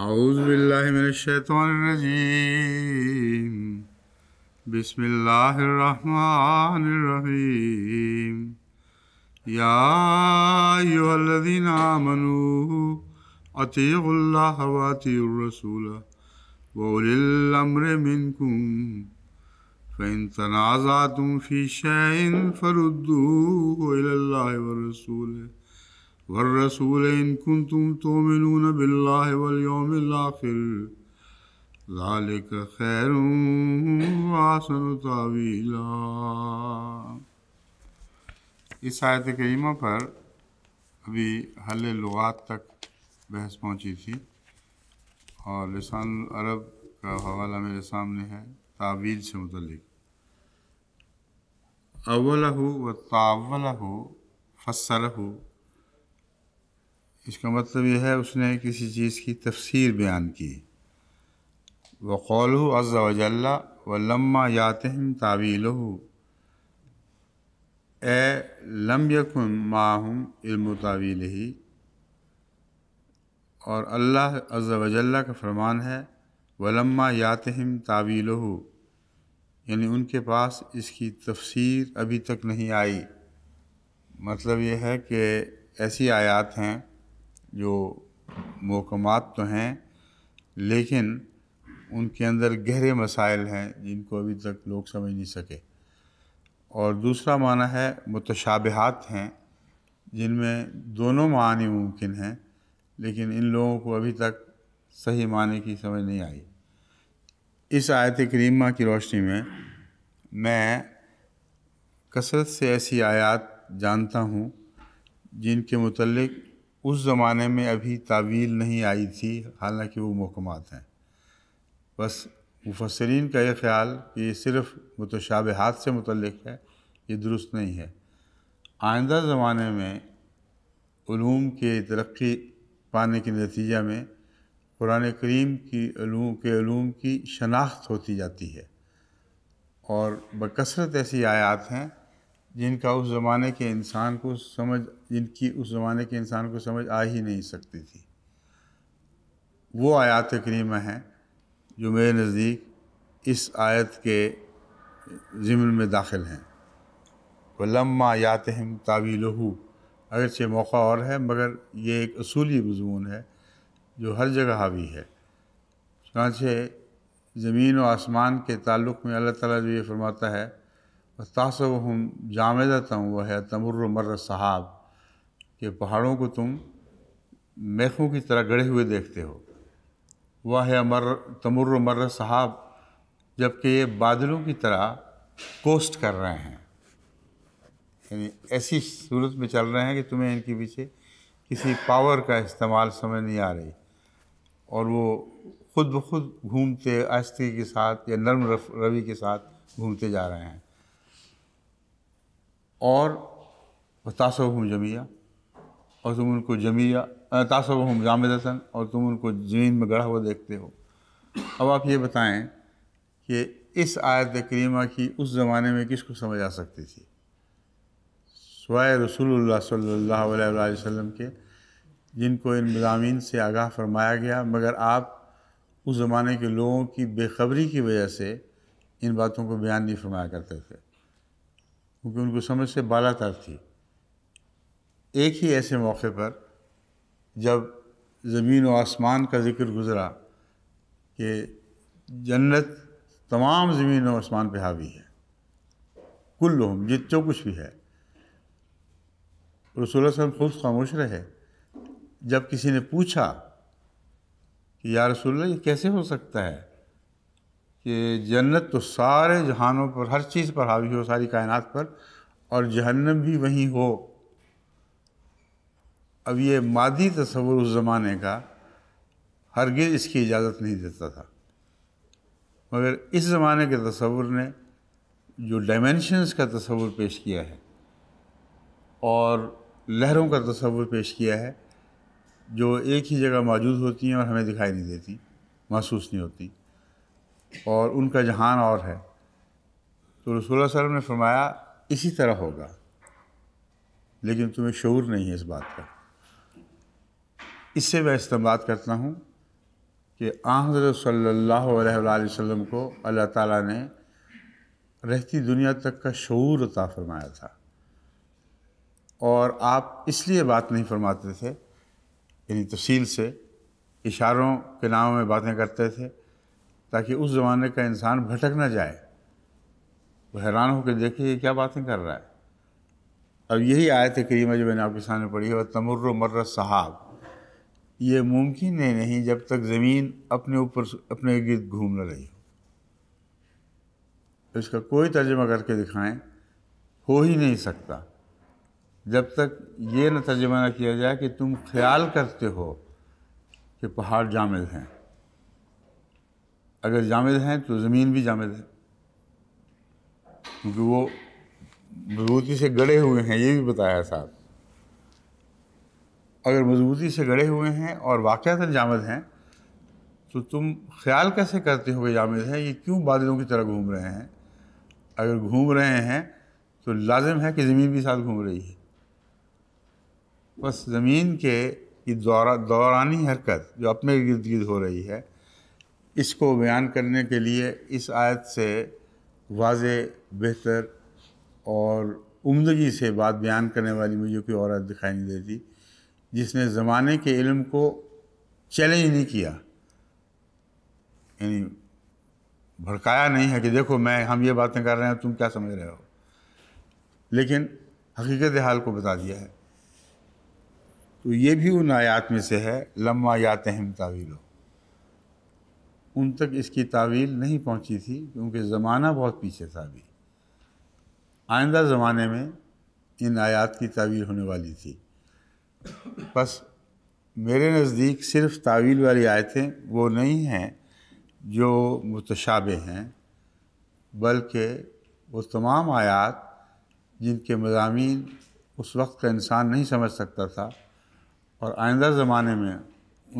आउज़बिल्लिमिनशैतरजीम बसमीम यादीन आमनु अतील्ला वतीरसूल वमर मिनकुम फ़ैन तनाज़ा तुम फ़ी शैन फ़रुद्दू रसूल والرسول إن كنتم تؤمنون بالله واليوم الآخر ذلك خير आसन تأويلا इस आयत करीमा पर अभी हल लुगात तक बहस पहुंची थी और लसान अरब का हवाला मेरे सामने है तावील से मुतलिक अवल हो व तावल हो फसल हो इसका मतलब यह है उसने किसी चीज़ की तफसीर बयान की वक़ौल अज़ वजल्ला व लम्मा यातम तावील ए लम यकुम माहम इल्म तावील ही और अल्लाह अज़ वजल्ला का फरमान है व लम्मा यातम तावील यानी उनके पास इसकी तफसीर अभी तक नहीं आई मतलब यह है कि ऐसी आयात हैं जो मोकमात तो हैं लेकिन उनके अंदर गहरे मसाइल हैं जिनको अभी तक लोग समझ नहीं सके और दूसरा माना है मुतशाबहत हैं जिनमें दोनों मानी मुमकिन हैं लेकिन इन लोगों को अभी तक सही माने की समझ नहीं आई इस आयत करीमा की रोशनी में मैं कसरत से ऐसी आयात जानता हूँ जिनके मतलब उस ज़माने में अभी तावील नहीं आई थी हालांकि वो महकमात हैं बस मुफसरीन का यह ख्याल कि ये सिर्फ़ हाथ से मुतलक है ये दुरुस्त नहीं है आइंदा ज़माने में ूम के तरक्की पाने के नतीजे में कुरान करीम की के की शनाख्त होती जाती है और बकसरत ऐसी आयात हैं जिनका उस ज़माने के इंसान को समझ जिनकी उस ज़माने के इंसान को समझ आ ही नहीं सकती थी वो आयात करीमा हैं जो मेरे नज़दीक इस आयत के ज़िमन में दाखिल हैं वलम्मा यात हम तावील अगरचे मौका और है मगर ये एक असूली मजमून है जो हर जगह हावी है चुनाचे ज़मीन व आसमान के ताल्लुक़ में अल्लाह ताला जो ये फरमाता है तासबहम जामदतम वह है तमर मर्र साहब के पहाड़ों को तुम मेखों की तरह गड़े हुए देखते हो वह है मर तमर मर्र साहब जबकि ये बादलों की तरह कोस्ट कर रहे हैं यानी ऐसी सूरत में चल रहे हैं कि तुम्हें इनके पीछे किसी पावर का इस्तेमाल समझ नहीं आ रही और वो खुद ब खुद घूमते आस्ती के साथ या नर्म रवि के साथ घूमते जा रहे हैं और तासबहम जमिया और तुम उनको जमिया तासबहम जामदसन और तुम उनको ज़मीन में गढ़ा हुआ देखते हो अब आप ये बताएं कि इस आयत करीमा की उस ज़माने में किसको समझ आ सकती थी सवाए रसूल सल्लल्लाहु अलैहि वसल्लम के जिनको इन मजामी से आगाह फरमाया गया मगर आप उस ज़माने के लोगों की बेखबरी की वजह से इन बातों को बयान नहीं फरमाया करते थे क्योंकि उनको समझ से तार थी एक ही ऐसे मौके पर जब ज़मीन व आसमान का जिक्र गुज़रा कि जन्नत तमाम ज़मीन व आसमान पर हावी है कुल हम जित जो कुछ भी है रसोल खुद खामोश रहे जब किसी ने पूछा कि या रसोल्ला ये कैसे हो सकता है कि जन्नत तो सारे जहानों पर हर चीज़ पर हावी हो सारी कायनात पर और जहन्नम भी वहीं हो अब ये मादी तस्वुर उस ज़माने का हरगिज़ इसकी इजाज़त नहीं देता था मगर इस ज़माने के तस्वुर ने जो डायमेंशनस का तस्वुर पेश किया है और लहरों का तस्वुर पेश किया है जो एक ही जगह मौजूद होती हैं और हमें दिखाई नहीं देती महसूस नहीं होती और उनका जहान और है तो रसूल वसम ने फरमाया इसी तरह होगा लेकिन तुम्हें शूर नहीं है इस बात का इससे मैं इस्तेमाल करता हूँ कि आहर सल्ला वसम को अल्लाह ताला ने रहती दुनिया तक का शूर अता फरमाया था और आप इसलिए बात नहीं फरमाते थे यानी तफसील से इशारों के नाम में बातें करते थे ताकि उस ज़माने का इंसान भटक ना जाए वो हैरान होकर देखे ये क्या बातें कर रहा है अब यही आयत करीमा जो मैंने आपके सामने पढ़ी है वह तमर मर्र साहब ये मुमकिन है नहीं जब तक ज़मीन अपने ऊपर अपने गिरद घूम ना रही हो तो इसका कोई तर्जमा करके दिखाएं हो ही नहीं सकता जब तक ये न तर्जमा किया जाए कि तुम ख्याल करते हो कि पहाड़ जामिल हैं अगर जामद हैं तो ज़मीन भी जामद है क्योंकि वो मजबूती से गड़े हुए हैं ये भी बताया साहब अगर मजबूती से गड़े हुए हैं और वाक़ जामद हैं तो तुम ख्याल कैसे करते हो कि जामद हैं ये क्यों बादलों की तरह घूम रहे हैं अगर घूम रहे हैं तो लाजम है कि ज़मीन भी साथ घूम रही है बस ज़मीन के दौरा दौरानी हरकत जो अपने इर्द गिर्द हो रही है इसको बयान करने के लिए इस आयत से वाज बेहतर और उमदगी से बात बयान करने वाली मुझे कोई औरत दिखाई नहीं देती जिसने ज़माने के इल्म को चैलेंज नहीं किया यानी भड़काया नहीं है कि देखो मैं हम ये बातें कर रहे हैं तुम क्या समझ रहे हो लेकिन हकीकत हाल को बता दिया है तो ये भी उन आयात में से है लम्बा यात हम हो उन तक इसकी तावील नहीं पहुंची थी क्योंकि ज़माना बहुत पीछे था अभी आइंदा ज़माने में इन आयात की तावील होने वाली थी बस मेरे नज़दीक सिर्फ तावील वाली आयतें वो नहीं हैं जो मुतशाबे हैं बल्कि वो तमाम आयात जिनके मजामी उस वक्त का इंसान नहीं समझ सकता था और आइंदा ज़माने में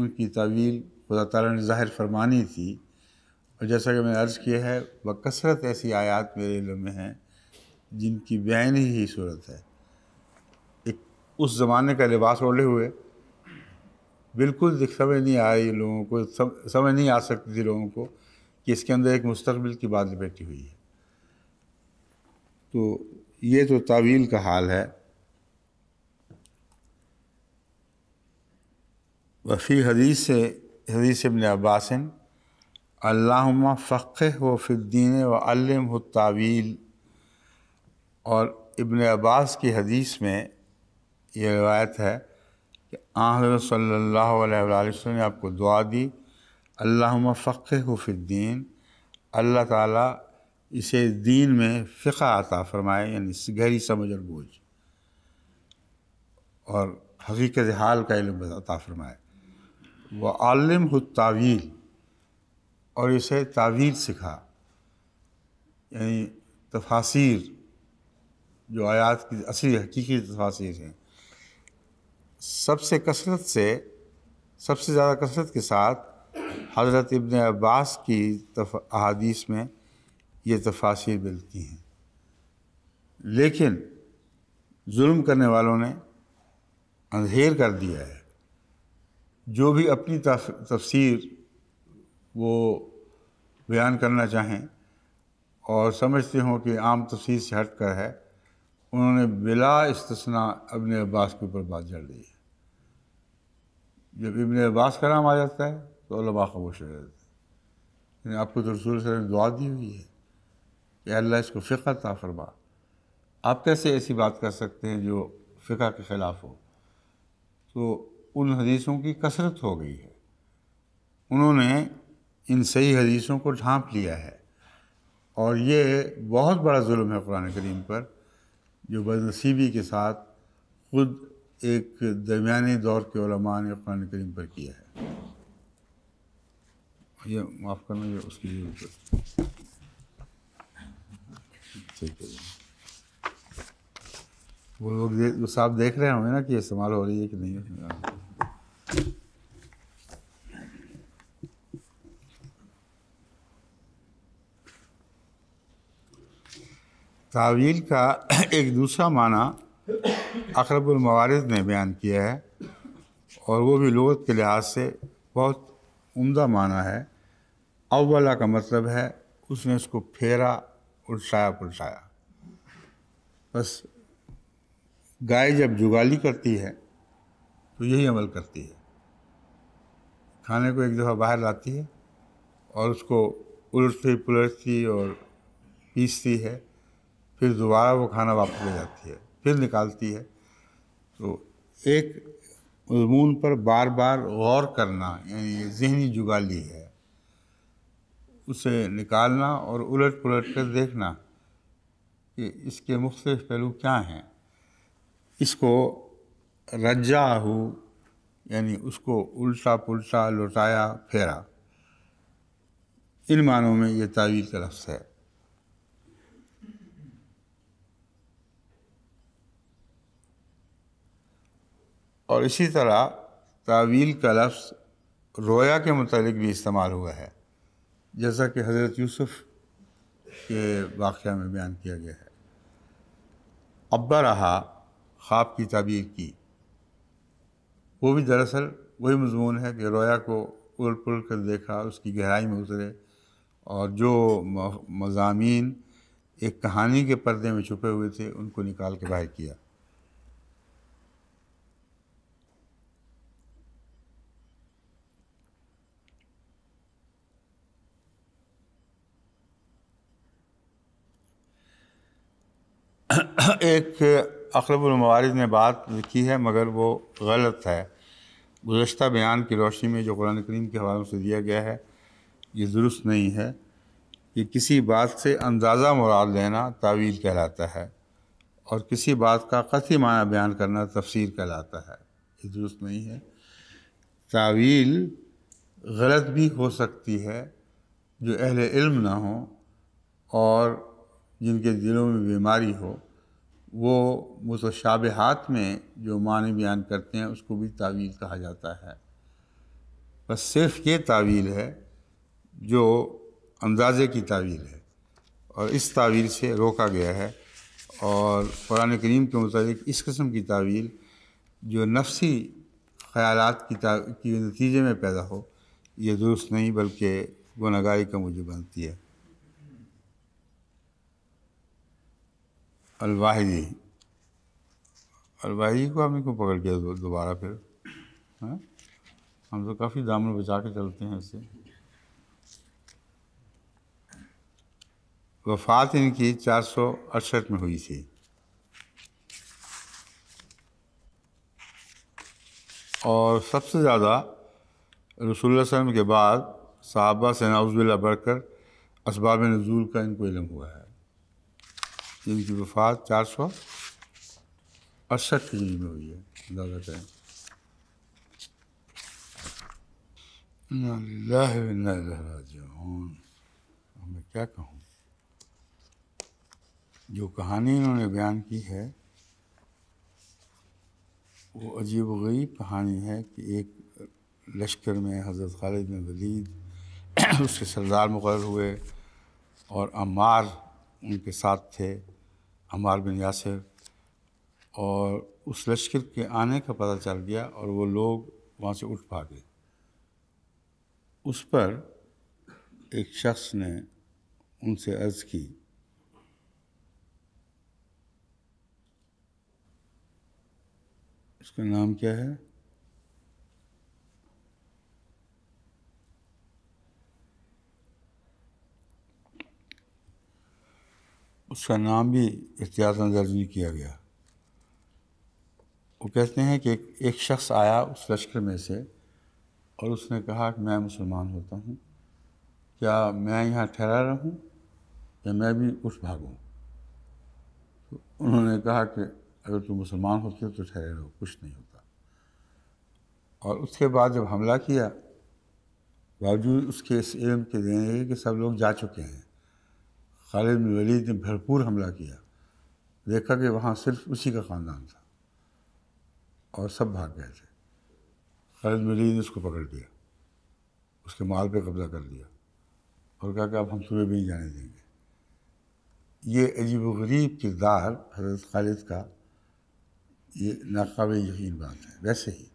उनकी तावील खुदा ताला ने ज़ाहिर फरमानी थी और जैसा कि मैंने अर्ज़ किया है कसरत ऐसी आयात मेरे इल्म में हैं जिनकी बैन ही सूरत है एक उस ज़माने का लिबास ओढ़े हुए बिल्कुल दिख समझ नहीं आई लोगों को समझ नहीं आ सकती थी लोगों को कि इसके अंदर एक मुस्तबिल की बात बैठी हुई है तो ये तो तावील का हाल है वफ़ी हदीस से हदीस इबन अब्बासन अल्लाहुम्मा फ़क़ह व फ़िद्दीन व अलम तावील और इबन अब्बास की हदीस में ये रिवायत है कि आह सल्ला ने आपको दुआ दी अल्लाहुम्मा फ़क़ह फ़िद्दीन अल्लाह ताला इसे दीन में फ़िका आता फ़रमाए यानी गहरी समझ और बूझ और हकीकत हाल का इल्म अता फ़रमाए वह आलम हो तावील और इसे तावील सिखा यानी तफासिर जो आयात की असली हकीकी तफासिर हैं सबसे कसरत से सबसे ज़्यादा कसरत के साथ हज़रत इब्न अब्बास की अहादीस में ये तफासिर मिलती हैं लेकिन जुल्म करने वालों ने अंधेर कर दिया है जो भी अपनी तफसीर वो बयान करना चाहें और समझते हों कि आम तफसीर से हट कर है उन्होंने बिला इस्तना अबन अब्बास के ऊपर बात जड़ दी है जब इबन अब्बास का नाम आ जाता है तो खबोश हो जाते हैं आपको तो रसूल ने दुआ दी हुई है कि अल्लाह इसको फ़िका ता फरमा आप कैसे ऐसी बात कर सकते हैं जो फ़िका के ख़िलाफ़ हो तो उन हदीसों की कसरत हो गई है उन्होंने इन सही हदीसों को ढांप लिया है और ये बहुत बड़ा जुल्म है कुरान करीम पर जो बदनसीबी के साथ खुद एक दरमिया दौर के ओलमा ने कुरान करीम पर किया है ये माफ़ करना ये उसकी जरूरत ठीक है वो लोग साहब देख रहे होंगे ना कि इस्तेमाल हो रही है कि नहीं तावील का एक दूसरा माना अकरबुलमवारद ने बयान किया है और वो भी लगत के लिहाज से बहुत उम्दा माना है अवला का मतलब है उसने उसको फेरा उलटाया पुलटाया बस गाय जब जुगाली करती है तो यही अमल करती है खाने को एक दफ़ा बाहर लाती है और उसको उलटती पुलटती और पीसती है फिर दोबारा वो खाना वापस ले जाती है फिर निकालती है तो एक मजमून पर बार बार गौर करना यानी ये जहनी जुगाली है उसे निकालना और उलट पुलट कर देखना कि इसके मुख्तलिफ पहलू क्या हैं इसको रज्जा हो यानी उसको उल्टा पुल्टा लौटाया फेरा इन मानों में ये तावील का लफ्ज़ है और इसी तरह तावील का लफ्स रोया के मतलब भी इस्तेमाल हुआ है जैसा कि हज़रत यूसुफ़ के वाक़ में बयान किया गया है अब्बा रहा ख्वाब की तबीर की वो भी दरअसल वही मजमून है कि रोया को उल पुल कर देखा उसकी गहराई में उतरे और जो मजामी एक कहानी के पर्दे में छुपे हुए थे उनको निकाल के बाहर किया एक अकरबुलमवारद ने बात लिखी है मगर वो गलत है गुज्त बयान की रोशनी में जो कुरान करीम के हवाले से दिया गया है ये दुरुस्त नहीं है कि किसी बात से अंदाज़ा मुराद लेना तावील कहलाता है और किसी बात का कथी माना बयान करना तफसीर कहलाता है ये दुरुस्त नहीं है तावील गलत भी हो सकती है जो अहल इल्म ना हो और जिनके दिलों में बीमारी हो वो मुतशाबहात में जो माने बयान करते हैं उसको भी तावील कहा जाता है बस सिर्फ ये तावील है जो अंदाज़े की तावील है और इस तावील से रोका गया है और कुरान करीम के मुताबिक इस कस्म की तावील जो नफसी ख्याल की की नतीजे में पैदा हो ये दुरुस्त नहीं बल्कि गुनागारी का मुझे बनती है अलवाहिदी अलवाहिदी को हम क्यों पकड़ किया दोबारा फिर है? हाँ? हम तो काफ़ी दामन बचा के चलते हैं इससे वफात इनकी चार सौ अड़सठ में हुई थी और सबसे ज़्यादा रसूल वसम के बाद साहबा से नाउज़बिल्ला बढ़कर इसबाब नज़ूल का इनको इलम हुआ है इनकी वफात चार सौ अड़सठ हिजरी में हुई है ज़्यादा टाइम मैं क्या कहूँ जो कहानी इन्होंने बयान की है वो अजीब गरीब कहानी है कि एक लश्कर में हज़रत खालिद में वलीद उसके सरदार मुकर हुए और अमार उनके साथ थे अमार बिन यासिर और उस लश्कर के आने का पता चल गया और वो लोग वहाँ से उठ भागे उस पर एक शख्स ने उनसे अर्ज़ की इसका नाम क्या है उसका नाम भी इख्तियारन दर्ज नहीं किया गया वो कहते हैं कि एक, एक शख्स आया उस लश्कर में से और उसने कहा कि मैं मुसलमान होता हूँ क्या मैं यहाँ ठहरा रहूँ या मैं भी उठ भागूँ तो उन्होंने कहा कि अगर तुम मुसलमान होते हो तो ठहरे रहो कुछ नहीं होता और उसके बाद जब हमला किया बावजूद उसके इस एम के देने कि सब लोग जा चुके हैं खालिद बिन वलीद ने भरपूर हमला किया देखा कि वहाँ सिर्फ उसी का ख़ानदान था और सब भाग गए थे खालिद बिन वलीद ने उसको पकड़ लिया उसके माल पे कब्ज़ा कर लिया और कहा कि अब हम सुबह भी नहीं जाने देंगे ये अजीब गरीब किरदार हजरत खालिद का ये नाकाब यकीन बात है वैसे ही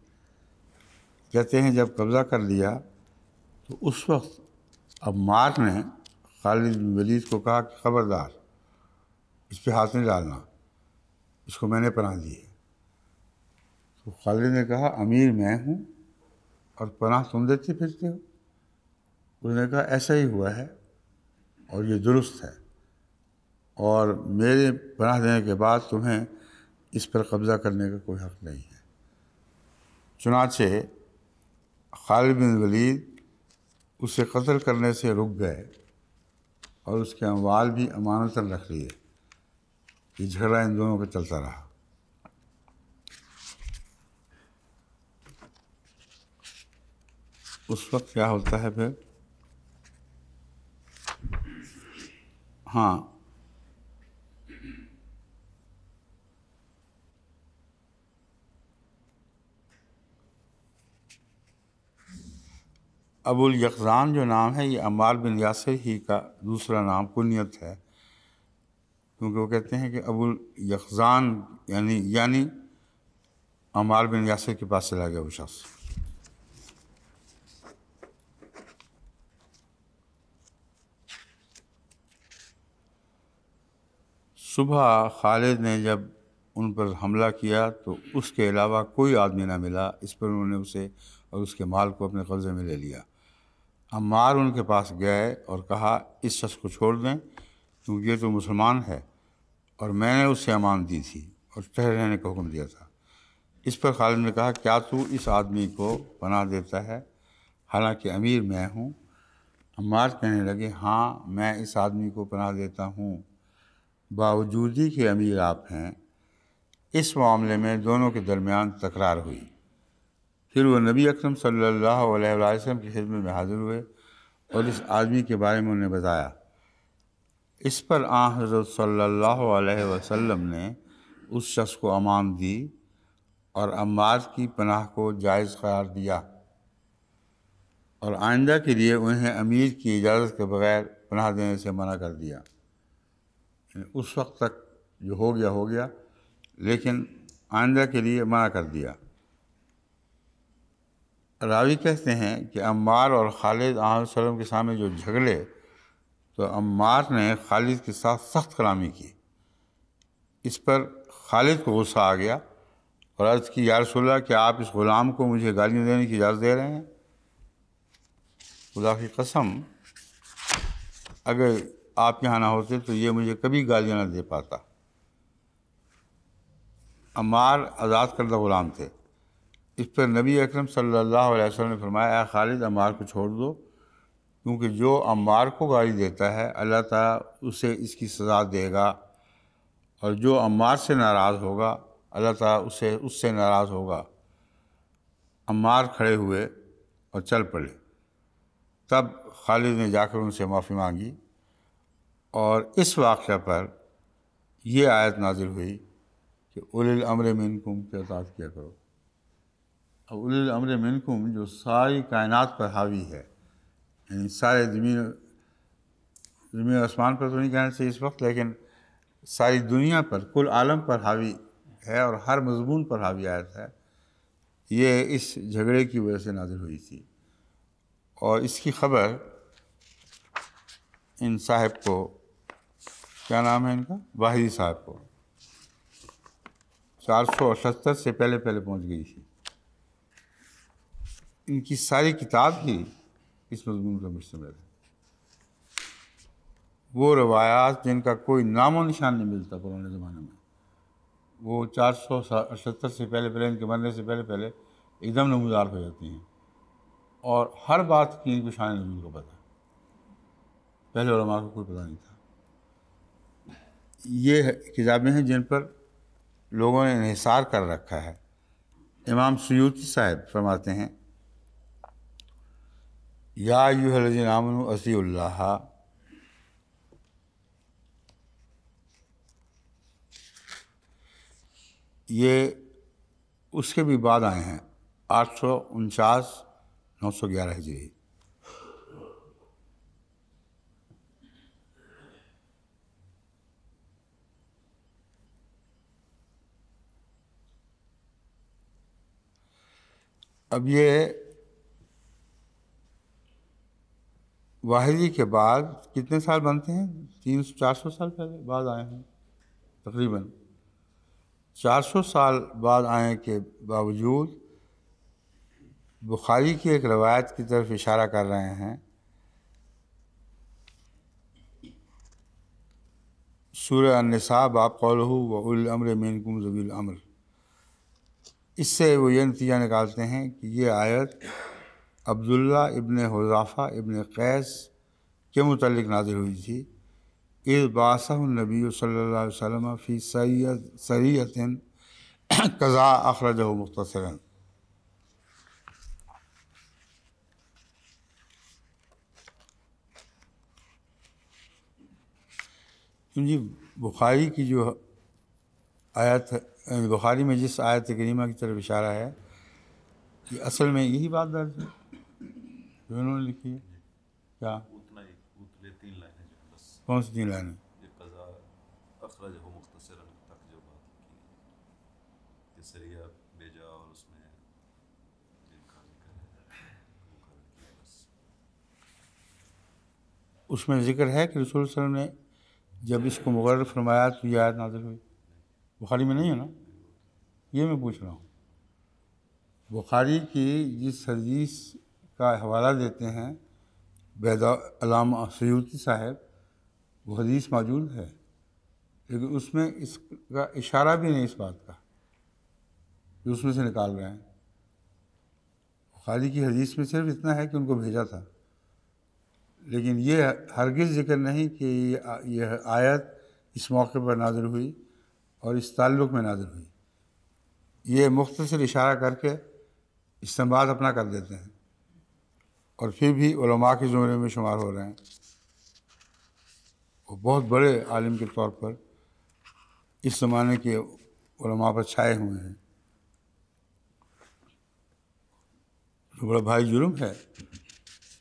कहते हैं जब कब्ज़ा कर लिया तो उस वक्त अब मार ने खालिद बिन वलीद को कहा कि ख़बरदार इस पर हाथ नहीं डालना इसको मैंने पनाह दी है तो खालिद ने कहा अमीर मैं हूँ और पनाह तुम देते फिरते हो उसने कहा ऐसा ही हुआ है और ये दुरुस्त है और मेरे पनाह देने के बाद तुम्हें इस पर कब्ज़ा करने का कोई हक़ नहीं है चुनाचे खालिद बिन वलीद उसे कत्ल करने से रुक गए और उसके अमवाल भी अमानत रख लिए ये झगड़ा इन दोनों का चलता रहा उस वक्त क्या होता है फिर हाँ अबुल यकजान जो नाम है ये अमाल बिन यासर ही का दूसरा नाम कुनियत है क्योंकि वो कहते हैं कि अबुल यकजान यानी यानी अमाल बिन यासर के पास चला गया वो शख्स सुबह खालिद ने जब उन पर हमला किया तो उसके अलावा कोई आदमी ना मिला इस पर उन्होंने उसे और उसके माल को अपने कब्ज़े में ले लिया अम्मार उनके पास गए और कहा इस शख्स को छोड़ दें क्योंकि ये तो मुसलमान है और मैंने उससे अमान दी थी और ठहर रहने का हुक्म दिया था इस पर खालिद ने कहा क्या तू इस आदमी को बना देता है हालांकि अमीर मैं हूँ अम्मार कहने लगे हाँ मैं इस आदमी को बना देता हूँ बावजूद ही कि अमीर आप हैं इस मामले में दोनों के दरमियान तकरार हुई फिर वह नबी अकरम सल्लल्लाहु वसल्लम की खिदमत में हाज़िर हुए और इस आदमी के बारे में उन्हें बताया इस पर आ हज़रत अलैहि वसल्लम ने उस शख्स को अमान दी और अम्मार की पनाह को जायज़ करार दिया और आइंदा के लिए उन्हें अमीर की इजाज़त के बगैर पनाह देने से मना कर दिया उस वक्त तक जो हो गया हो गया लेकिन आइंदा के लिए मना कर दिया रावी कहते हैं कि अम्मार और खालिद आम के सामने जो झगड़े तो अम्मार ने खालिद के साथ सख्त कलामी की इस पर खालिद को गुस्सा आ गया और अर्ज़ की यार रसोल्ला कि आप इस ग़ुलाम को मुझे गालियाँ देने की इजाज़त दे रहे हैं खुदा की कसम अगर आप यहाँ ना होते तो ये मुझे कभी गालियाँ ना दे पाता अम्मार आज़ाद करदा ग़ुलाम थे इस पर नबी अकरम सल्लल्लाहु अलैहि वसल्लम ने फरमाया खालिद अम्बार को छोड़ दो क्योंकि जो अम्बार को गाली देता है अल्लाह ताला उसे इसकी सज़ा देगा और जो अमार से नाराज़ होगा अल्लाह ताला उसे उससे नाराज़ होगा अमार खड़े हुए और चल पड़े तब खालिद ने जाकर उनसे माफ़ी मांगी और इस वाक़ पर यह आयत नाजिल हुई कि उलिल अमर मिनकुम के साथ किया करो अमर मिनकुम जो सारी कायनात पर हावी है यानी सारे ज़मीन ज़मीन आसमान पर तो नहीं कहना चाहिए इस वक्त लेकिन सारी दुनिया पर कुल आलम पर हावी है और हर मजमून पर हावी आयत है ये इस झगड़े की वजह से नाजिल हुई थी और इसकी खबर इन साहब को क्या नाम है इनका वाहिदी साहब को चार सौ अठहत्तर से पहले पहले पहुँच गई थी इनकी सारी किताब ही इस मजमून का मुश्तमिल है वो रवायात जिनका कोई नामो निशान नहीं मिलता पुराने ज़माने में वो चार सौ सत्तर से पहले पहले इनके मरने से पहले पहले एकदम नमदार हो जाती हैं और हर बात की इनको शान नजूल को पता पहले उलमा को कोई पता नहीं था ये किताबें हैं जिन पर लोगों ने इसार कर रखा है इमाम सयूती साहब फरमाते हैं असी उल्लाह ये उसके भी बाद आए हैं आठ सौ उनचास नौ सौ ग्यारह हिजरी अब ये वाहिदी के बाद कितने साल बनते हैं तीन सौ चार सौ साल पहले बाद आए हैं तकरीबन चार सौ साल बाद आए के बावजूद बुखारी की एक रवायत की तरफ इशारा कर रहे हैं सूर्य अनसा बाप कौलहू वमर कुम जबील अमर इससे वो ये नतीजा निकालते हैं कि ये आयत अब्दुल्ला इबन हुजाफ़ा इबन कैस के मतलब नाजिल हुई थी इस बासनबी सल्ला वसम फ़ी सैद सरीतिन कज़ा अखरज मुख्तर जी बुखारी की जो आयत बुखारी में जिस आयत करीमा की तरफ इशारा है कि असल में यही बात दर्ज है जो इन्होंने लिखी है क्या उतना ही उतने तीन लाइनें जो है बस कौन सी तीन लाइनें अखरज हो तक जो बात कि सरिया भेजा और उसमें उसमें जिक्र है कि रसूल वसल्लम ने जब इसको मुकर फरमाया तो यह आयत नाजिल हुई बुखारी में नहीं है ना ये मैं पूछ रहा हूँ बुखारी की जिस हदीस का हवाला देते हैं बैदा अलामा सयूती साहब वो हदीस मौजूद है लेकिन उसमें इसका इशारा भी नहीं इस बात का जो उसमें से निकाल रहे हैं खाली की हदीस में सिर्फ इतना है कि उनको भेजा था लेकिन ये हरगिज़ जिक्र नहीं कि यह आयत इस मौके पर नाजर हुई और इस ताल्लुक़ में नाजर हुई ये मुख्तर इशारा करके इस्तेमाल अपना कर देते हैं और फिर भी उलमा के ज़ुमरे में शुमार हो रहे हैं वो बहुत बड़े आलिम के तौर पर इस ज़माने के उलमा पर छाए हुए हैं तो बड़ा भाई जुर्म है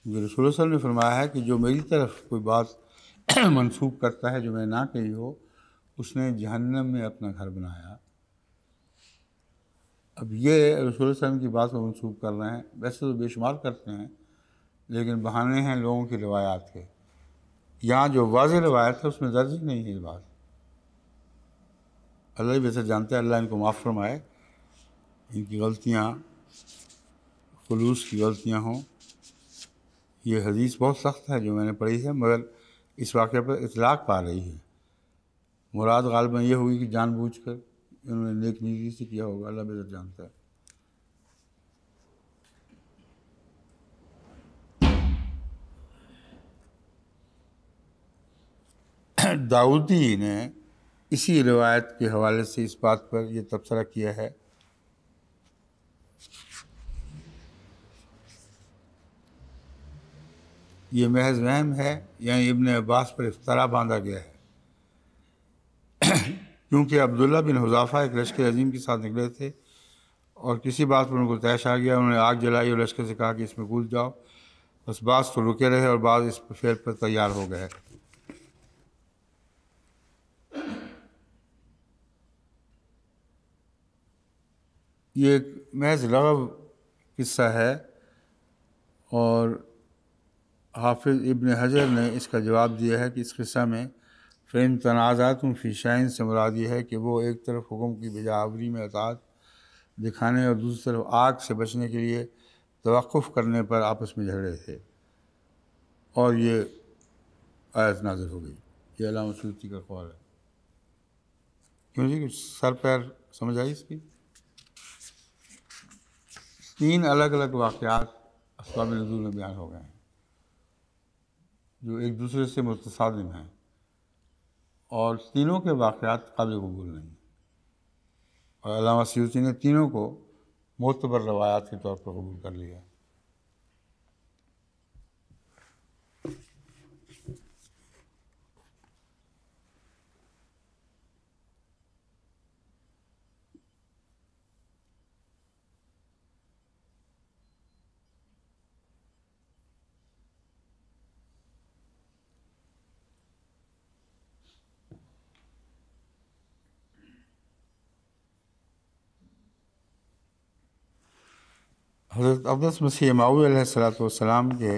जो रसूल सल ने फरमाया है कि जो मेरी तरफ कोई बात मनसूब करता है जो मैं ना कही हो उसने जहन्नम में अपना घर बनाया अब ये रसूल सल की बात को मनसूब कर रहे हैं वैसे तो बेशुमार करते हैं लेकिन बहाने हैं लोगों की रवायात के यहाँ जो वाज रवायत है उसमें दर्ज ही नहीं है इस बात अल्लाह वैसे जानते हैं अल्लाह इनको माफ़ फरमाए इनकी गलतियाँ खलूस की गलतियाँ हों ये हदीस बहुत सख्त है जो मैंने पढ़ी है मगर इस वाक़े पर इतलाक़ पा रही है मुराद गालबा ये हुई कि जानबूझ कर इन्होंने नेक नीजी से किया होगा अल्लाह बेहतर जानता है दाऊदी ने इसी रिवायत के हवाले से इस बात पर यह तबसरा किया है ये महज वहम है या इबन अब्बास पर इफ्तरा बांधा गया है क्योंकि अब्दुल्ला बिन हुजाफा एक लश्कर अजीम के साथ निकले थे और किसी बात पर उनको तैश आ गया उन्होंने आग जलाई और लश्कर से कहा कि इसमें कूद जाओ बस बास तो रुके रहे और बाद इस फेर पर तैयार हो गए ये एक महज लघव किस्सा है और हाफिज़ इबन हजर ने इसका जवाब दिया है कि इस किस्सा में फ़ैन तनाजात फ़िशाइन से मुराद ये है कि वो एक तरफ हुक्म की बिजावरी में अतात दिखाने और दूसरी तरफ आग से बचने के लिए तवक़ करने पर आपस में झगड़े थे और ये आयत नाजिल हो गई ये अलामा का कौल है क्यों जी कुछ सर पैर समझ आई इसकी तीन अलग अलग वाक़ात असबाब नजूल में बयान हो गए हैं जो एक दूसरे से मुतसादम हैं और तीनों के वाक़ात काबिल कबूल नहीं और अलामा सीयूसी ने तीनों को मोतबर रवायात के तौर पर कबूल कर लिया हज़रत अब्दस मसीह सलाम के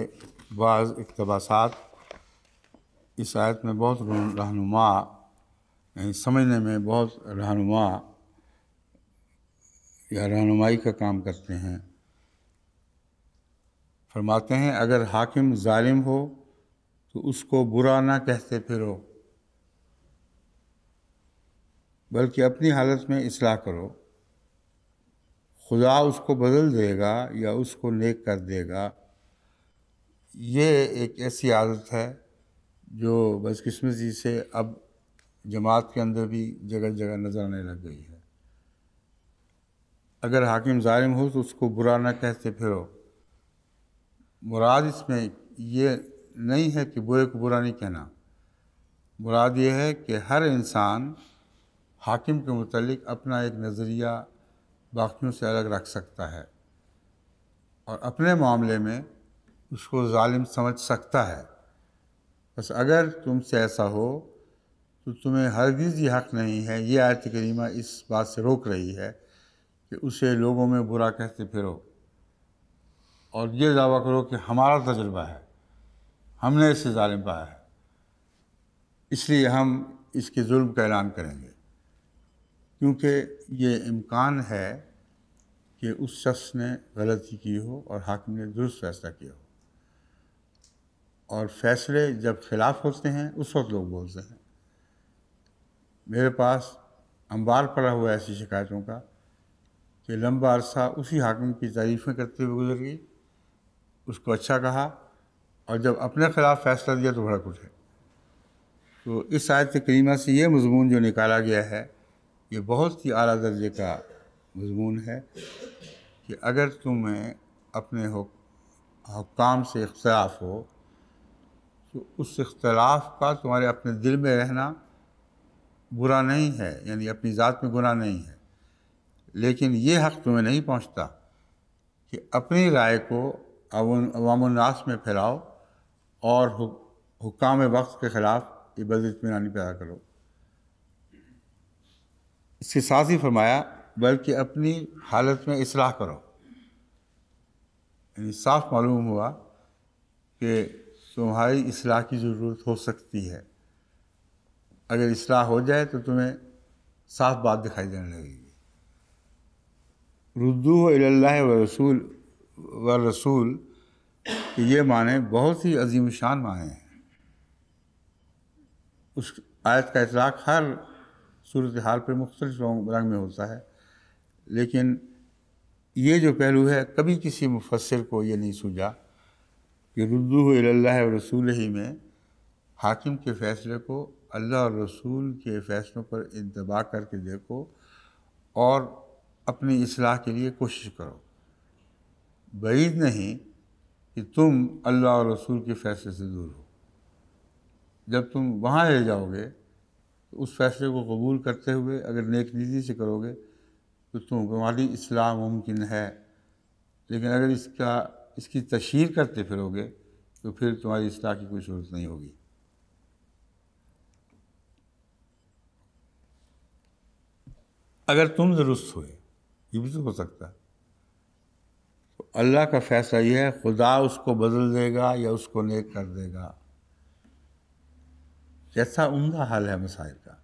बाद इकतबासात इस आयत में बहुत रहनुमा समझने में बहुत रहनुमा या रहनुमाई का काम करते हैं फरमाते हैं अगर हाकिम ालिम हो तो उसको बुरा ना कहते फिरो बल्कि अपनी हालत में इसलाह करो खुदा उसको बदल देगा या उसको नेक कर देगा ये एक ऐसी आदत है जो जी से अब जमात के अंदर भी जगह जगह नजर आने लग गई है अगर हाकिम ज़ालिम हो तो उसको बुरा ना कहते फिरो मुराद इसमें ये नहीं है कि बुरे को बुरा नहीं कहना मुराद ये है कि हर इंसान हाकिम के मतलब अपना एक नज़रिया बाकियों से अलग रख सकता है और अपने मामले में उसको ालिम समझ सकता है बस अगर तुमसे ऐसा हो तो तुम्हें हरगिज़ ये हक़ नहीं है ये आयत करीमा इस बात से रोक रही है कि उसे लोगों में बुरा कहते फिरो और ये दावा करो कि हमारा तजुर्बा है हमने इसे ालिम पाया है इसलिए हम इसके जुल्म का ऐलान करेंगे क्योंकि ये इम्कान है कि उस शख्स ने गलती की हो और हाकिम ने दुरुस्त फैसला किया हो और फैसले जब खिलाफ होते हैं उस वक्त लोग बोलते हैं मेरे पास अंबार पड़ा हुआ ऐसी शिकायतों का कि लंबा अरसा उसी हाकिम की तारीफ़ें करते हुए गुजर गई उसको अच्छा कहा और जब अपने ख़िलाफ़ फैसला दिया तो भड़क उठे तो इस आयत करीमा से ये मजमून जो निकाला गया है ये बहुत ही अली दर्जे का मजमून है कि अगर तुम्हें अपने हुकाम से इख्तलाफ हो तो उस इख्तलाफ का तुम्हारे अपने दिल में रहना बुरा नहीं है यानी अपनी ज़ात में गुना नहीं है लेकिन ये हक़ तुम्हें नहीं पहुंचता कि अपनी राय को अवामनास में फैलाओ और हुकाम वक्त के ख़िलाफ़ इबादत बदतमीरानी पैदा करो इसके साथ ही फरमाया बल्कि अपनी हालत में इसलाह करो यानी साफ मालूम हुआ कि तुम्हारी इसलाह की ज़रूरत हो सकती है अगर इसलाह हो जाए तो तुम्हें साफ बात दिखाई देने लगेगी रुद्दू अल्लाह व रसूल व रसूल ये माने बहुत ही अजीम शान माने हैं उस आयत का इतलाक़ हर सूरत हाल पर मुख्त रंग में होता है लेकिन ये जो पहलू है कभी किसी मुफसर को ये नहीं सूझा कि रुदू रसूल ही में हाकिम के फ़ैसले को अल्लाह और रसूल के फ़ैसलों पर इंतबा करके देखो और अपनी असलाह के लिए कोशिश करो बईद नहीं कि तुम अल्लाह और रसूल के फ़ैसले से दूर हो जब तुम वहाँ रह जाओगे उस फैसले को कबूल करते हुए अगर नेक नीति से करोगे तो तुम तुम्हारी इस्लाम मुमकिन है लेकिन अगर इसका इसकी तशहर करते फिरोगे तो फिर तुम्हारी इस्लाह की कोई ज़रूरत नहीं होगी अगर तुम दुरुस्त हुए ये भी तो हो सकता तो अल्लाह का फ़ैसला यह है खुदा उसको बदल देगा या उसको नेक कर देगा जैसा उमदा हाल है मसाइल का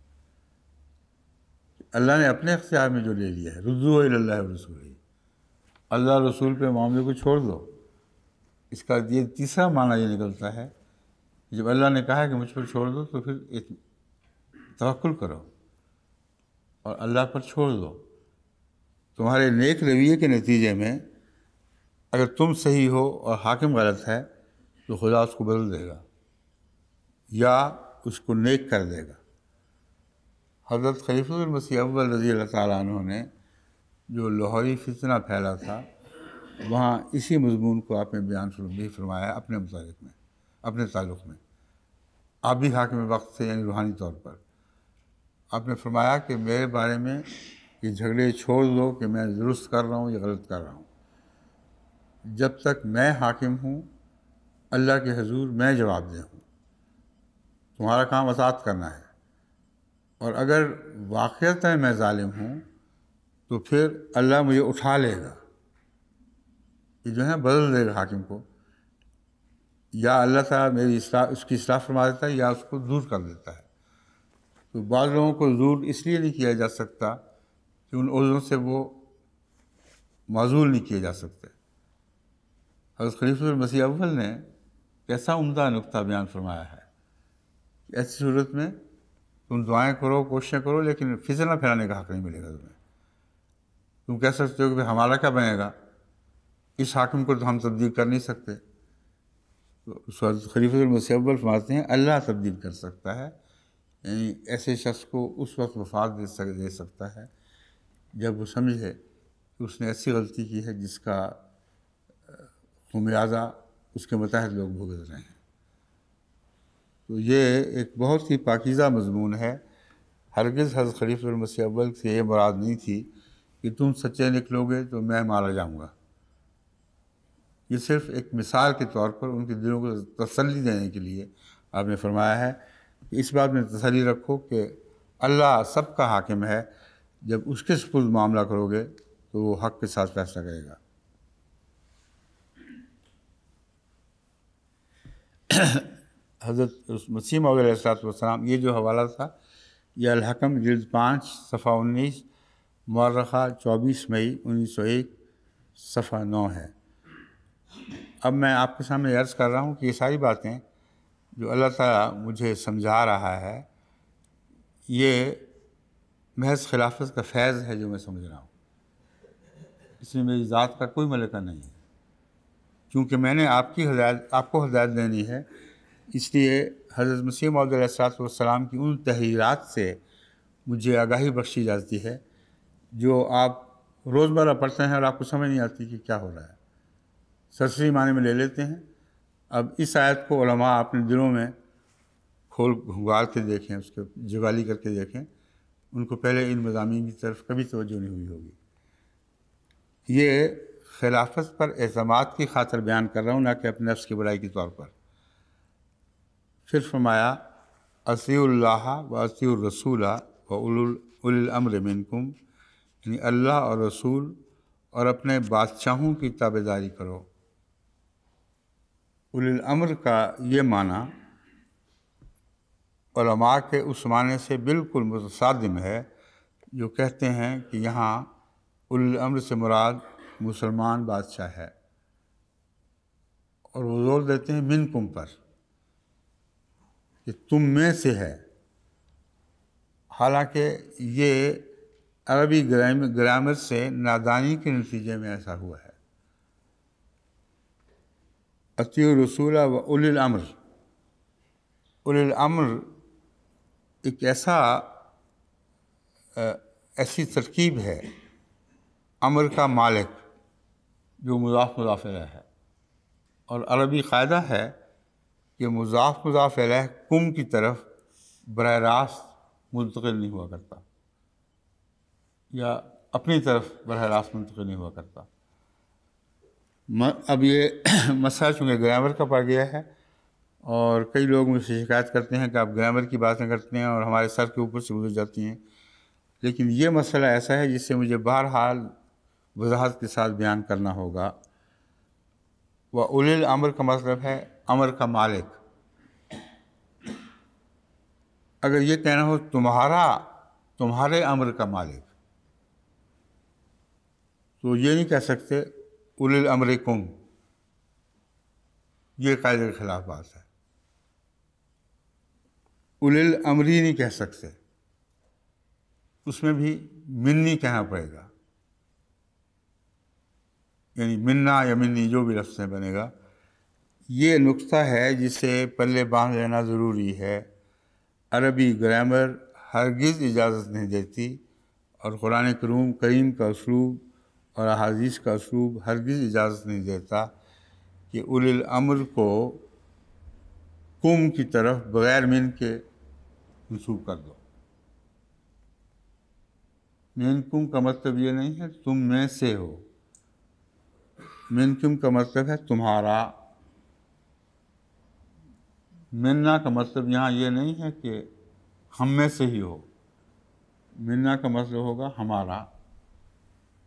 अल्लाह ने अपने अख्तियार में जो ले लिया है रुजू अल्लाह रसूल अल्लाह रसूल पे मामले को छोड़ दो इसका ये तीसरा माना ये निकलता है जब अल्लाह ने कहा कि मुझ पर छोड़ दो तो फिर एक तवक्ल करो और अल्लाह पर छोड़ दो तुम्हारे नेक रवैये के नतीजे में अगर तुम सही हो और हाकिम गलत है तो खुदा उसको बदल देगा या उसको नेक कर देगा हज़रत मसीह अव्वल रज़ी अल्लाह तु ने जो लाहौरी फितना फैला था वहाँ इसी मजमून को आपने बयान भी फरमाया अपने मुतालिक में अपने ताल्लुक़ में आप भी हाकिम वक्त से यानी रूहानी तौर पर आपने फरमाया कि मेरे बारे में ये झगड़े छोड़ दो कि मैं दुरुस्त कर रहा हूँ या गलत कर रहा हूँ जब तक मैं हाकिम हूँ अल्लाह के हजूर मैं जवाब दें तुम्हारा काम आज़ाद करना है और अगर वाक़त है मैं ालिम हूँ तो फिर अल्लाह मुझे उठा लेगा ये जो है बदल देगा हाकिम को या अल्लाह साहब मेरी इसला उसकी इसलाह फरमा देता है या उसको दूर कर देता है तो बाद लोगों को दूर इसलिए नहीं किया जा सकता कि उन उर्जों से वो मज़ूल नहीं किए जा सकते हजरत खलीफ मसीह अव्वल ने कैसा उमदा नुकता बयान फरमाया है ऐसी सूरत में तुम दुआएं करो कोशिशें करो लेकिन फिसलना फैलाने का हक नहीं मिलेगा तुम्हें तुम कह सकते हो कि भाई हमारा क्या बनेगा इस हाकम को तो हम तब्दील कर नहीं सकते तो खलीफुलमसवल फरमाते हैं अल्लाह तब्दील कर सकता है यानी ऐसे शख्स को उस वक्त वफात दे सक दे सकता है जब वो समझे कि उसने ऐसी गलती की है जिसका खुमियाजा उसके मतहत लोग भुगत रहे हैं तो ये एक बहुत ही पाकिज़ा मजमून है हरगज़ हज़ खलीफ मसीह अव्वल से ये मुराद नहीं थी कि तुम सच्चे निकलोगे तो मैं मारा जाऊँगा ये सिर्फ एक मिसाल के तौर पर उनके दिलों को तसली देने के लिए आपने फरमाया है कि इस बात में तसली रखो कि अल्लाह सब का हाकिम है जब उसके सपुर मामला करोगे तो वो हक़ के साथ फैसला करेगा हज़रत मसीम मौलाम ये जो हवाला था यह अलहकम जल्द पाँच सफ़ा उन्नीस मौरखा चौबीस मई उन्नीस सौ एक सफ़ा नौ है अब मैं आपके सामने अर्ज़ कर रहा हूँ कि ये सारी बातें जो अल्लाह ताला मुझे समझा रहा है ये महज खिलाफत का फैज़ है जो मैं समझ रहा हूँ इसमें मेरी ज़ात का कोई मलका नहीं है क्योंकि मैंने आपकी हदायत आपको हदायत देनी है इसलिए हज़रत मसीह सलाम की उन तहरीरत से मुझे आगाही बख्शी जाती है जो आप रोज़मर्रा पढ़ते हैं और आपको समझ नहीं आती कि क्या हो रहा है सरसरी माने में ले लेते हैं अब इस आयत को अपने दिलों में खोल घुगाड़ के देखें उसके जुगाली करके देखें उनको पहले इन मजामी की तरफ कभी तोज्जो नहीं हुई होगी ये खिलाफत पर एतमाद की खातर बयान कर रहा हूँ ना कि अपने नफ्स की बुराई के तौर पर फिर फरमाया असील्लाह व असीरसूला व उलमर मिनकुम यानी अल्लाह और रसूल और अपने बादशाहों की ताबेदारी करो उलमर का ये माना उलमा के उस माने से बिल्कुल मुतसादम है जो कहते हैं कि यहाँ उलमर से मुराद मुसलमान बादशाह है और वो जोर देते हैं मिनकुम पर ये तुम में से है हालांकि ये अरबी ग्राम ग्रामर से नादानी के नतीजे में ऐसा हुआ है अति रसूला व उलिल अमर एक ऐसा ऐसी तरकीब है अमर का मालिक जो मुदाफ मुदाफ़ है और अरबी कायदा है ये मुजाफ मुजाफ अलह कुम की तरफ बर रास्त मुंतकिल नहीं हुआ करता या अपनी तरफ बरह रास्त मुंतकिल नहीं हुआ करता म, अब ये मसला चूँकि ग्रामर का पड़ गया है और कई लोग मुझसे शिकायत करते हैं कि आप ग्रामर की बातें करते हैं और हमारे सर के ऊपर से गुजर जाती हैं लेकिन ये मसला ऐसा है जिससे मुझे बहरहाल वजाहत के साथ बयान करना होगा व उल अमर का मतलब है अमर का मालिक अगर ये कहना हो तुम्हारा तुम्हारे अमर का मालिक तो ये नहीं कह सकते उलिल अमर कुम ये कायदे के खिलाफ बात है उलिल अमरी नहीं कह सकते उसमें भी मिन्नी कहना पड़ेगा यानी मिन्ना या मिन्नी जो भी लफ्ज़ बनेगा ये नुस्खा है जिसे पल्ले बांध लेना ज़रूरी है अरबी ग्रामर हरगिज़ इजाज़त नहीं देती और क़ुरान करूम करीम का उसलूब और अहादीस का उसलूब हरगिज़ इजाज़त नहीं देता कि उलमर को कुम की तरफ बग़ैर मिन के मनसूब कर दो कुम का मतलब ये नहीं है तुम में से हो कुम का मतलब है तुम्हारा मिलना का मतलब यहाँ ये नहीं है कि हम में से ही हो मिलना का मतलब होगा हमारा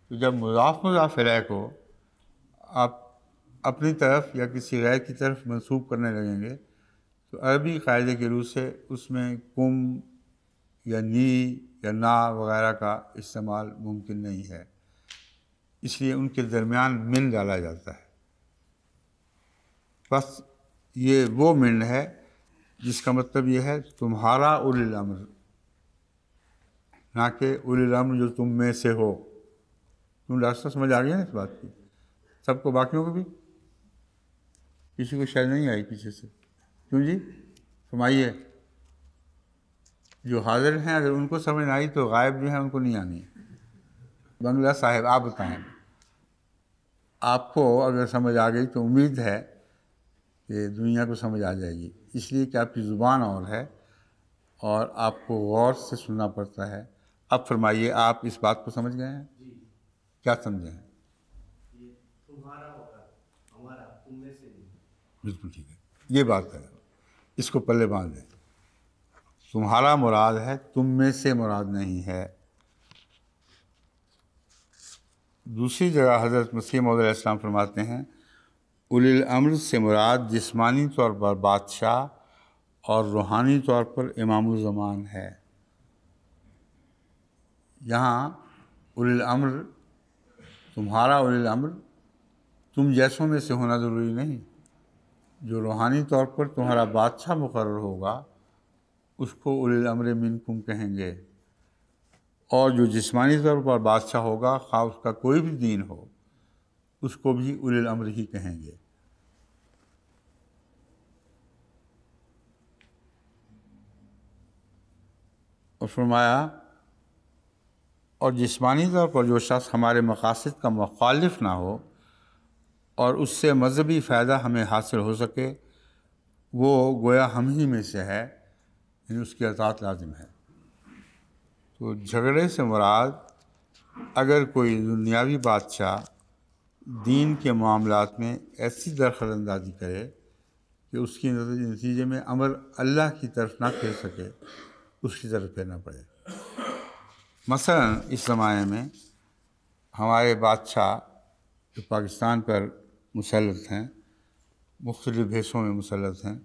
तो जब मुजाफ मुजाफ राय को आप अपनी तरफ या किसी राय की तरफ मनसूब करने लगेंगे तो अरबी कायदे के रूप से उसमें कुम या नी या ना वगैरह का इस्तेमाल मुमकिन नहीं है इसलिए उनके दरमियान मिन डाला जाता है बस ये वो मिन है जिसका मतलब यह है तुम्हारा उलिल अमर ना कि उलिल अमर जो तुम में से हो तुम रास्ता समझ आ गया ना इस बात की सबको बाकियों को भी किसी को शायद नहीं आई पीछे से क्यों जी समाइए जो हाजिर हैं अगर उनको समझ आई तो गायब जो हैं उनको नहीं आनी बंगला साहेब आप बताएं आपको अगर समझ आ गई तो उम्मीद है कि दुनिया को समझ आ जाएगी इसलिए कि आपकी ज़ुबान और है और आपको गौर से सुनना पड़ता है अब फरमाइए आप इस बात को समझ गए हैं क्या समझे हैं बिल्कुल ठीक है ये बात है इसको पल्ले बांध दें तुम्हारा मुराद है तुम में से मुराद नहीं है दूसरी जगह हज़रत मसीह मौलाम फरमाते हैं उलिल अम्र से मुराद जिस्मानी तौर पर बादशाह और रूहानी तौर पर इमाम ज़मान है यहाँ उलिल अम्र तुम्हारा उलिल अम्र तुम जैसों में से होना ज़रूरी नहीं जो रूहानी तौर पर तुम्हारा बादशाह मुकर होगा उसको उलिल अम्र मिनकुम कहेंगे और जो जिस्मानी तौर पर बादशाह होगा खा उसका कोई भी दीन हो उसको भी उलिल अम्र ही कहेंगे और फरमाया और जिसमानी तौर पर जो शख्स हमारे मकासद का मुखालफ ना हो और उससे मजहबी फ़ायदा हमें हासिल हो सके वो गोया हम ही में से है यानी उसकी अतात लाजिम है तो झगड़े से मुराद अगर कोई दुनियावी बादशाह दीन के मामला में ऐसी अंदाजी करे कि उसकी नतीजे में अमल अल्लाह की तरफ ना फिर सके उसकी तरफ फिरना पड़े मसलन इस ज़माने में हमारे बादशाह जो पाकिस्तान पर मुसलत हैं मुख्तलिफ़ भेसों में मुसलत हैं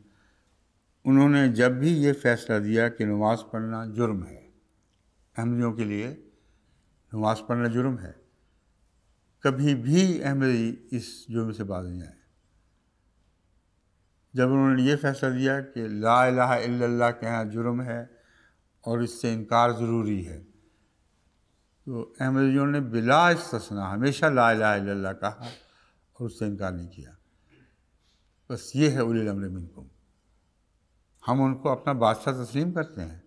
उन्होंने जब भी ये फ़ैसला दिया कि नमाज़ पढ़ना जुर्म है अहमदियों के लिए नमाज़ पढ़ना जुर्म है कभी भी अहमदी इस जुर्म से बाज नहीं आए जब उन्होंने ये फैसला दिया कि ला ला के यहाँ जुर्म है और इससे इनकार ज़रूरी है तो अहमदियों ने बिला ससना हमेशा ला इलाहा कहा और उससे इनकार नहीं किया बस ये है उल अमर मिनकुम हम उनको अपना बादशाह तस्लीम करते हैं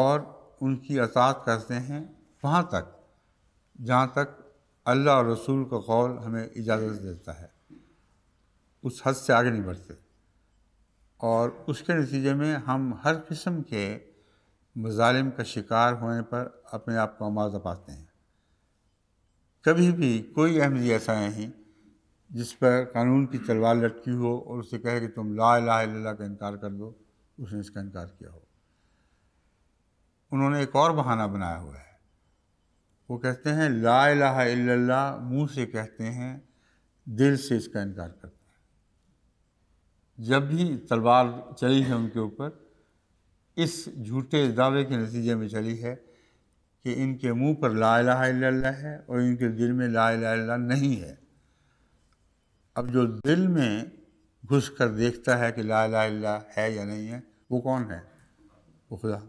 और उनकी असात करते हैं वहाँ तक जहाँ तक अल्लाह और रसूल का कौल हमें इजाज़त देता है उस हद से आगे नहीं बढ़ते और उसके नतीजे में हम हर किस्म के मजालिम का शिकार होने पर अपने आप को आमाजा पाते हैं कभी भी कोई अहमदी ऐसा नहीं जिस पर कानून की तलवार लटकी हो और उसे कहे कि तुम ला ला ला का इनकार कर दो उसने इसका इनकार किया हो उन्होंने एक और बहाना बनाया हुआ है वो कहते हैं ला ला इल्लल्लाह मुंह से कहते हैं दिल से इसका इनकार करते हैं जब भी तलवार चली है उनके ऊपर इस झूठे दावे के नतीजे में चली है कि इनके मुंह पर ला ला इल्लल्लाह है और इनके दिल में ला ला इल्लल्लाह नहीं है अब जो दिल में घुस कर देखता है कि ला ला इल्लल्लाह है या नहीं है वो कौन है वो खुदा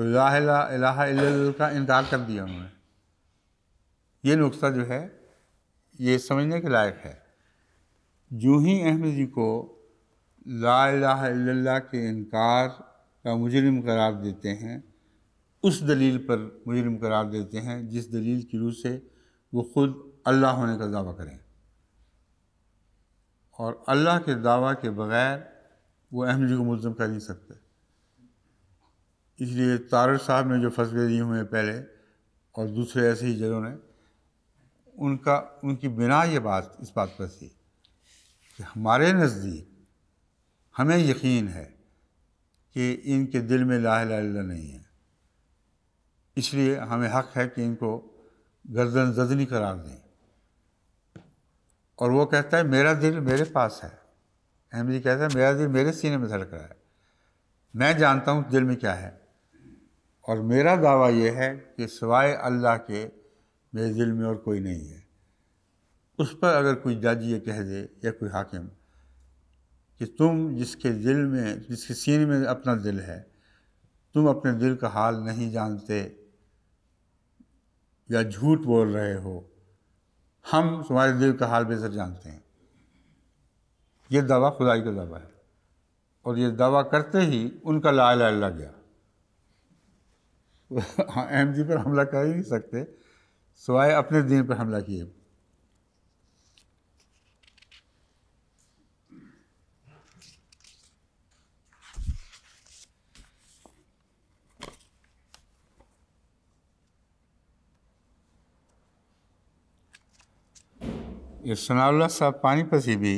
तो का इनकार कर दिया उन्होंने ये नुस्खा जो है ये समझने के लायक है जूँ ही अहमद जी को ला के इनकार का मुजरम करार देते हैं उस दलील पर मुजरम करार देते हैं जिस दलील की रूह से वो खुद अल्लाह होने का दावा करें और अल्लाह के दावा के बग़ैर वो अहमद जी को मुलम कर नहीं सकते इसलिए तारड़ साहब ने जो फसवे दिए हुए हैं पहले और दूसरे ऐसे ही जगहों ने उनका उनकी बिना ये बात इस बात पर थी कि हमारे नज़दीक हमें यकीन है कि इनके दिल में ला ला नहीं है इसलिए हमें हक है कि इनको गर्दन जदनी करार दें और वो कहता है मेरा दिल मेरे पास है अहमदी कहता है मेरा दिल मेरे सीने में धड़क रहा है मैं जानता हूँ दिल में क्या है और मेरा दावा यह है कि सिवाय अल्लाह के मेरे दिल में और कोई नहीं है उस पर अगर कोई जज ये कह दे या कोई हाकिम कि तुम जिसके दिल में जिसके सीने में अपना दिल है तुम अपने दिल का हाल नहीं जानते या झूठ बोल रहे हो हम तुम्हारे दिल का हाल बेहतर जानते हैं ये दवा खुदाई का दवा है और ये दवा करते ही उनका ला ला गया एम जी पर हमला कर ही नहीं सकते सिवाय अपने दिन पर हमला किए ये सनाउल्ला साहब पानीपत से भी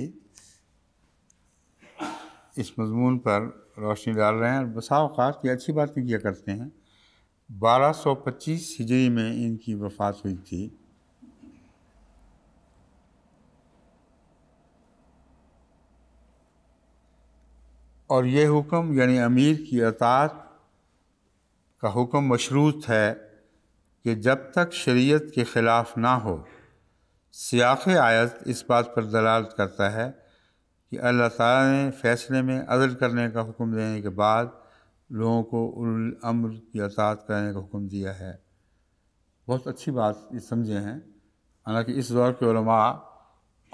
इस मजमून पर रोशनी डाल रहे हैं और बसा अवकात की अच्छी बातें किया करते हैं 1225 हिजरी में इनकी वफ़ात हुई थी और यह हुक्म यानी अमीर की अतात का हुक्म मशरूत है कि जब तक शरीयत के ख़िलाफ़ ना हो सियाख आयत इस बात पर दलालत करता है कि अल्लाह ताला ने फ़ैसले में अदल करने का हुक्म देने के बाद लोगों को उल अम्र की अतात करने का हुक्म दिया है बहुत अच्छी बात ये समझे हैं हालांकि इस दौर के उलमा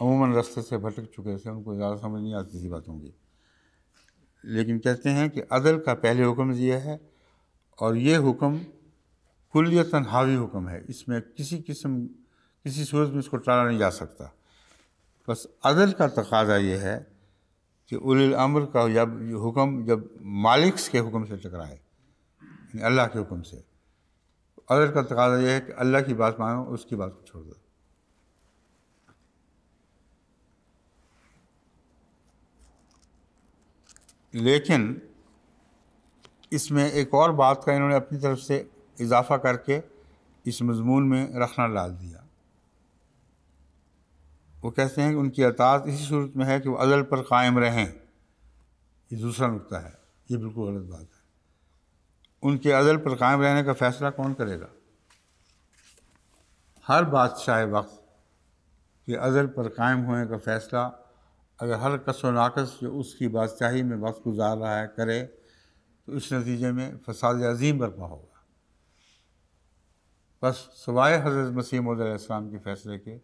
अमूमन रास्ते से भटक चुके थे उनको ज़्यादा समझ नहीं आती थी बातों की लेकिन कहते हैं कि अदल का पहले हुक्म दिया है और ये हुक्म कुल्लियतन हावी हुक्म है इसमें किसी किस्म किसी सूरत में इसको टाला नहीं जा सकता बस अदल का तकाजा ये है कि उल अमर का जब हुक्म जब मालिक्स के हुक्म से टकराए अल्लाह के हुक्म से अदर का तकाजा यह है कि अल्लाह की बात मानो उसकी बात को छोड़ दो लेकिन इसमें एक और बात का इन्होंने अपनी तरफ से इजाफा करके इस मजमून में रखना डाल दिया वो कहते हैं कि उनकी अतात इसी सूरत में है कि वो अजल पर कायम रहें ये दूसरा नुकता है ये बिल्कुल गलत बात है उनके अजल पर कायम रहने का फ़ैसला कौन करेगा हर बादशाह वक्त के अजल पर कायम होने का फ़ैसला अगर हर कस नाकस जो उसकी बादशाही में वक्त गुजार रहा है करे तो इस नतीजे में फसाद अजीम बरपा होगा बस सवाए हज़रत मसीम के फ़ैसले के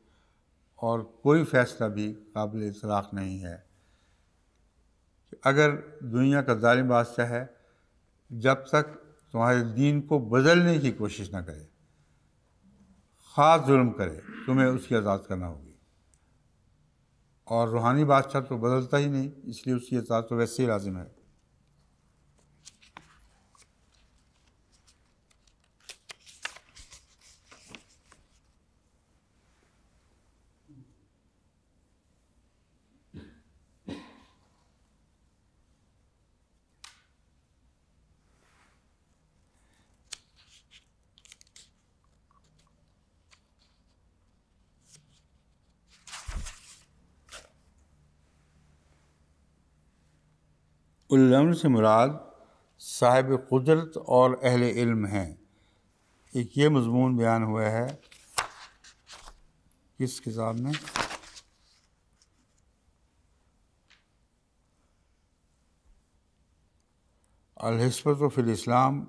और कोई फैसला भी काबिल इतलाक़ नहीं है अगर दुनिया का ालिम बादशाह है जब तक तुम्हारे दीन को बदलने की कोशिश ना करे ख़ास जुल्म करे तुम्हें उसकी आज़ाद करना होगी और रूहानी बादशाह तो बदलता ही नहीं इसलिए उसकी आज़ाद तो वैसे ही लाजिम है उलम से मुराद साहिब कुदरत और अहल इल्म हैं एक ये मजमून बयान हुआ है किस किताब में फिल इस्लाम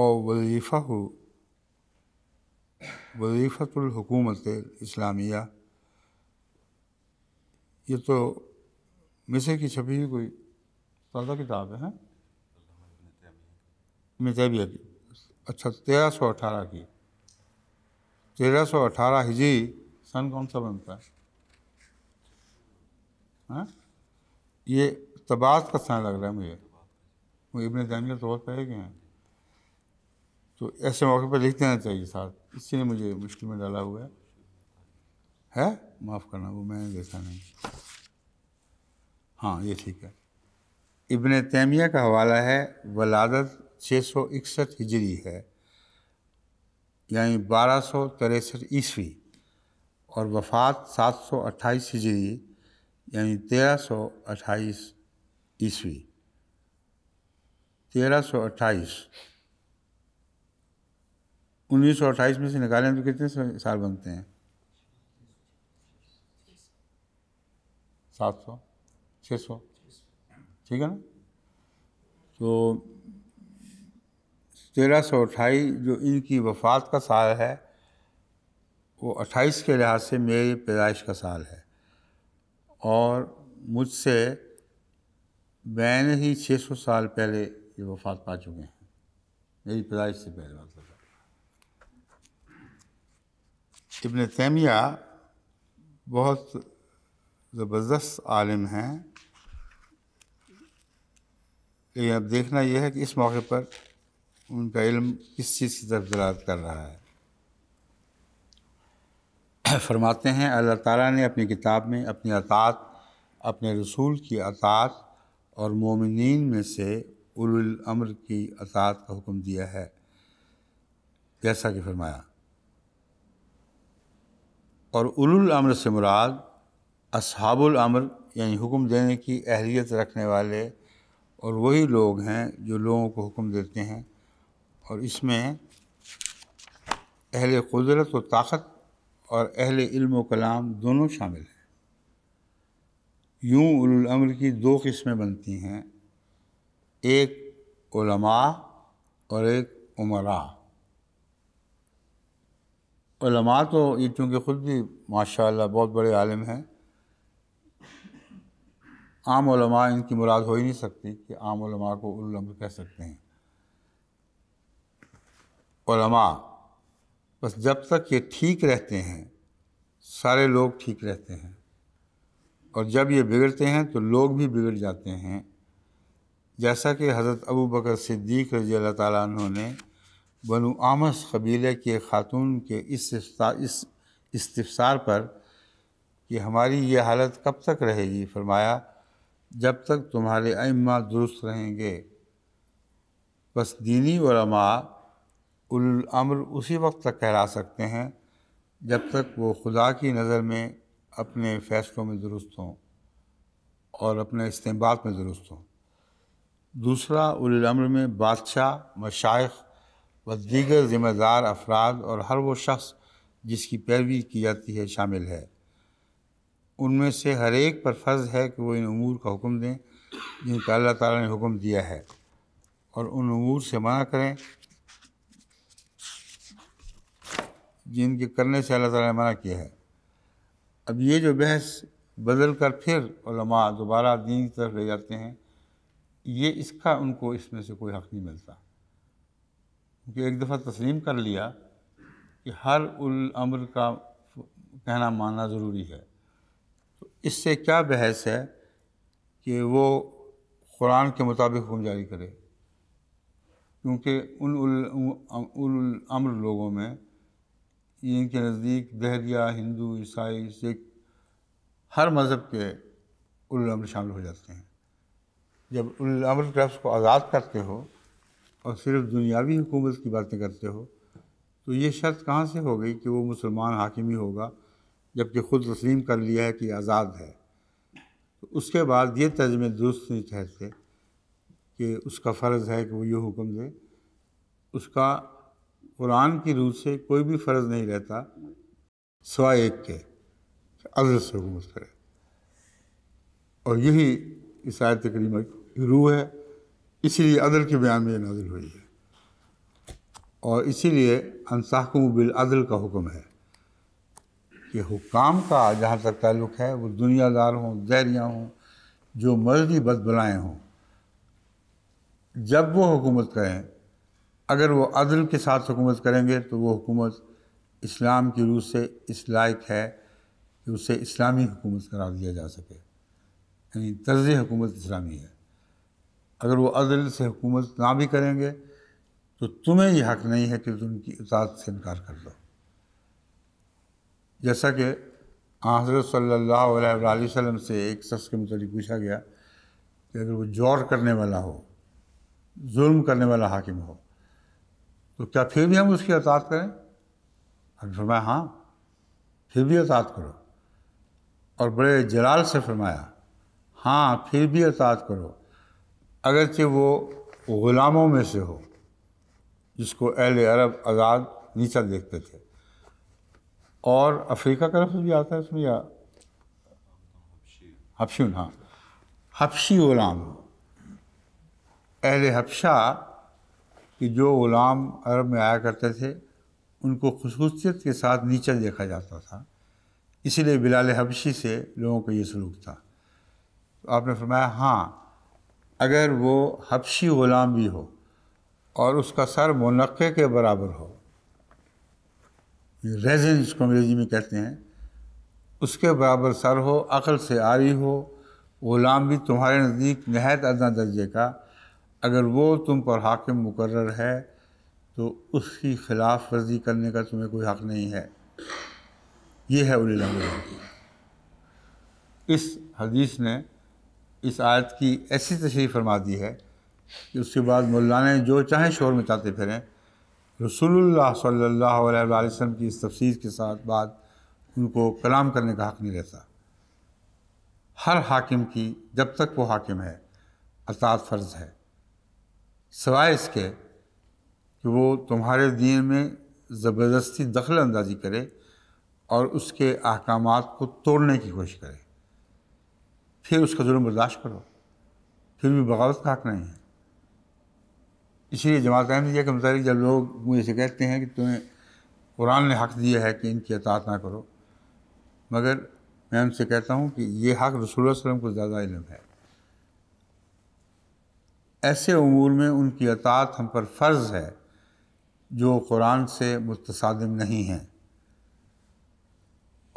और वजीफ़ा हो वजीफ़तुलहकूमत इस्लामिया ये तो मिसे की छपी हुई कोई ताज़ा किताब है मितबिया की अच्छा तेरह सौ अठारह की तेरह सौ अठारह हिजी सन कौन सा बनता है हा? ये तबाद का सन लग रहा है मुझे वो इबन तो बहुत पहले गए हैं तो ऐसे मौके पर लिख देना चाहिए साथ इसी ने मुझे मुश्किल में डाला हुआ है है माफ़ करना वो मैंने देखा नहीं हाँ ये ठीक है इबन तैमिया का हवाला है वलादत छः सौ इकसठ हिजरी है यानी बारह सौ तिरसठ ईस्वी और वफ़ात सात सौ अट्ठाईस हिजरी यानी तेरह सौ अट्ठाईस ईस्वी तेरह सौ अट्ठाईस उन्नीस सौ अट्ठाईस में से निकालें तो कितने साल बनते हैं सात सौ छः सौ ठीक है ना तो तेरह सौ अट्ठाईस जो इनकी वफात का साल है वो अट्ठाईस के लिहाज से मेरी पैदाइश का साल है और मुझसे मैंने ही छः सौ साल पहले ये वफात पा चुके हैं मेरी पैदाइश से पहले मतलब इबन तैमिया बहुत ज़बरदस्त आलिम हैं लेकिन अब देखना यह है कि इस मौके पर उनका इल्म किस चीज़ की तरफ दरात कर रहा है फरमाते हैं अल्लाह ताला ने अपनी किताब में अपनी अतात अपने रसूल की अतात और मोमिन में से उलमर की अतात का हुक्म दिया है जैसा कि फरमाया और उलमर से मुराद असहाबुल अमर यानी हुक्म देने की अहलियत रखने वाले और वही लोग हैं जो लोगों को हुक्म देते हैं और इसमें अहल कुदरत व ताकत और अहल इल्म व कलाम दोनों शामिल हैं यूँ उलमर की दो किस्में बनती हैं एक उलमा और एक उमरा उलमा तो ये चूँकि ख़ुद भी माशा बहुत बड़े आलम हैं आम उलमा इनकी मुराद हो ही नहीं सकती कि आम उलमा को उलम कह सकते हैं उलमा बस जब तक ये ठीक रहते हैं सारे लोग ठीक रहते हैं और जब ये बिगड़ते हैं तो लोग भी बिगड़ जाते हैं जैसा कि हज़रत अबू बकर सिद्दीक रजी अल्लाह ने बनु आमस कबीले के ख़ातून के इस इस इस्तफसार पर कि हमारी ये हालत कब तक रहेगी फरमाया जब तक तुम्हारे अम्मा दुरुस्त रहेंगे बस दीनी उल उलअम्र उसी वक्त तक कहला सकते हैं जब तक वो खुदा की नज़र में अपने फ़ैसलों में दुरुस्त हों और अपने इस्तेमाल में दुरुस्त हों दूसरा उलम्र में बादशाह मशाइ व दीगर ज़िम्मेदार अफराद और हर वो शख्स जिसकी पैरवी की जाती है शामिल है उनमें से हर एक पर फ़र्ज़ है कि वो इन अमूर का हुक्म दें जिनका अल्लाह ताला ने हुक्म दिया है और उन अमूर से मना करें जिनके करने से अल्लाह ताला ने मना किया है अब ये जो बहस बदल कर फिर दोबारा दीन की तरफ ले जाते हैं ये इसका उनको इसमें से कोई हक़ नहीं मिलता क्योंकि एक दफ़ा तस्लीम कर लिया कि हर उल अमर का कहना मानना ज़रूरी है इससे क्या बहस है कि वो कुरान के मुताबिक हुक्म जारी करे क्योंकि उन उल अम्र लोगों में इनके नज़दीक दहरिया हिंदू ईसाई सिख हर मज़हब के उलम्र शामिल हो जाते हैं जब उलम्र के लफ्स को आज़ाद करते हो और सिर्फ दुनियावी हुकूमत की बातें करते हो तो ये शर्त कहाँ से हो गई कि वो मुसलमान हाकिमी होगा जबकि ख़ुद तस्लीम कर लिया है कि आज़ाद है तो उसके बाद ये तर्जमे दुरुस्त नहीं ठहरते कि उसका फ़र्ज़ है कि वो ये हुक्म दे उसका कुरान की रूह से कोई भी फ़र्ज़ नहीं रहता सवाए एक के अजर से हुकूमत करे और यही इस आयत करीमा की रूह है इसीलिए अदल के बयान में नाजिल हुई है और इसीलिए अनसाकुम बिल अदल का हुक्म है के हुकाम का जहाँ तक ताल्लुक है वो दुनियादार हों जहरियाँ हों जो मर्जी बदबलाएँ हों जब वो हुकूमत करें अगर वो अदल के साथ हुकूमत करेंगे तो वो हुकूमत इस्लाम की रूह से इस लायक है कि उसे इस्लामी हुकूमत करार दिया जा सके यानी तर्ज हुकूमत इस्लामी है अगर वो अदल से हुकूमत ना भी करेंगे तो तुम्हें ये हक नहीं है कि तुम उनकी इतात से इनकार कर दो जैसा कि हजरत सल्ला वसम से एक शख्स के मतलब पूछा गया कि अगर वो ज़ोर करने वाला हो जुल्म करने वाला हाकिम हो तो क्या फिर भी हम उसकी अतात करें हम फरमाया हाँ फिर भी अतात करो और बड़े जलाल से फरमाया हाँ फिर भी अतात करो अगरचे वो ग़ुलामों में से हो जिसको अहल अरब आज़ाद नीचा देखते थे और अफ्रीका का लफ्ज़ भी आता है उसमें या हफ्शून हाँ हफ्शी ग़ुलाम अहल हफ्शा कि जो ग़ुलाम अरब में आया करते थे उनको खसूसियत के साथ नीचा देखा जाता था इसीलिए बिलाल हबशी से लोगों का ये सलूक था तो आपने फरमाया हाँ अगर वो हबशी ग़ुलाम भी हो और उसका सर मुनक़े के बराबर हो रेजेंस को अंग्रेज़ी में कहते हैं उसके बराबर सर हो अकल से आरी हो ग़ुलाम भी तुम्हारे नज़दीक नहायत अदना दर्जे का अगर वो तुम पर हाकिम मुकर है तो उसकी खिलाफ वर्जी करने का तुम्हें कोई हक़ नहीं है ये है लंग इस हदीस ने इस आयत की ऐसी तशरी फरमा दी है कि उसके बाद मौलाना जो चाहें शोर मचाते फिरें रसोल्ला सल्ला वसम की इस तफसीर के साथ बाद उनको कलाम करने का हक़ नहीं रहता हर हाकिम की जब तक वो हाकिम है अतात फ़र्ज है सवाए इसके कि वो तुम्हारे दिन में ज़बरदस्ती दखल अंदाजी करे और उसके अहकाम को तोड़ने की कोशिश करे फिर उसका जुर्म बर्दाश्त करो फिर भी बगावत का हक नहीं है इसलिए जमात अहमदिया के मुताबिक जब लोग मुझे कहते हैं कि तुम्हें कुरान ने हक़ दिया है कि इनकी अतात ना करो मगर मैं उनसे कहता हूँ कि ये हक़ रसूल वसलम को ज़्यादा इलम है ऐसे अमूर में उनकी अतात हम पर फ़र्ज़ है जो कुरान से मुतसादम नहीं हैं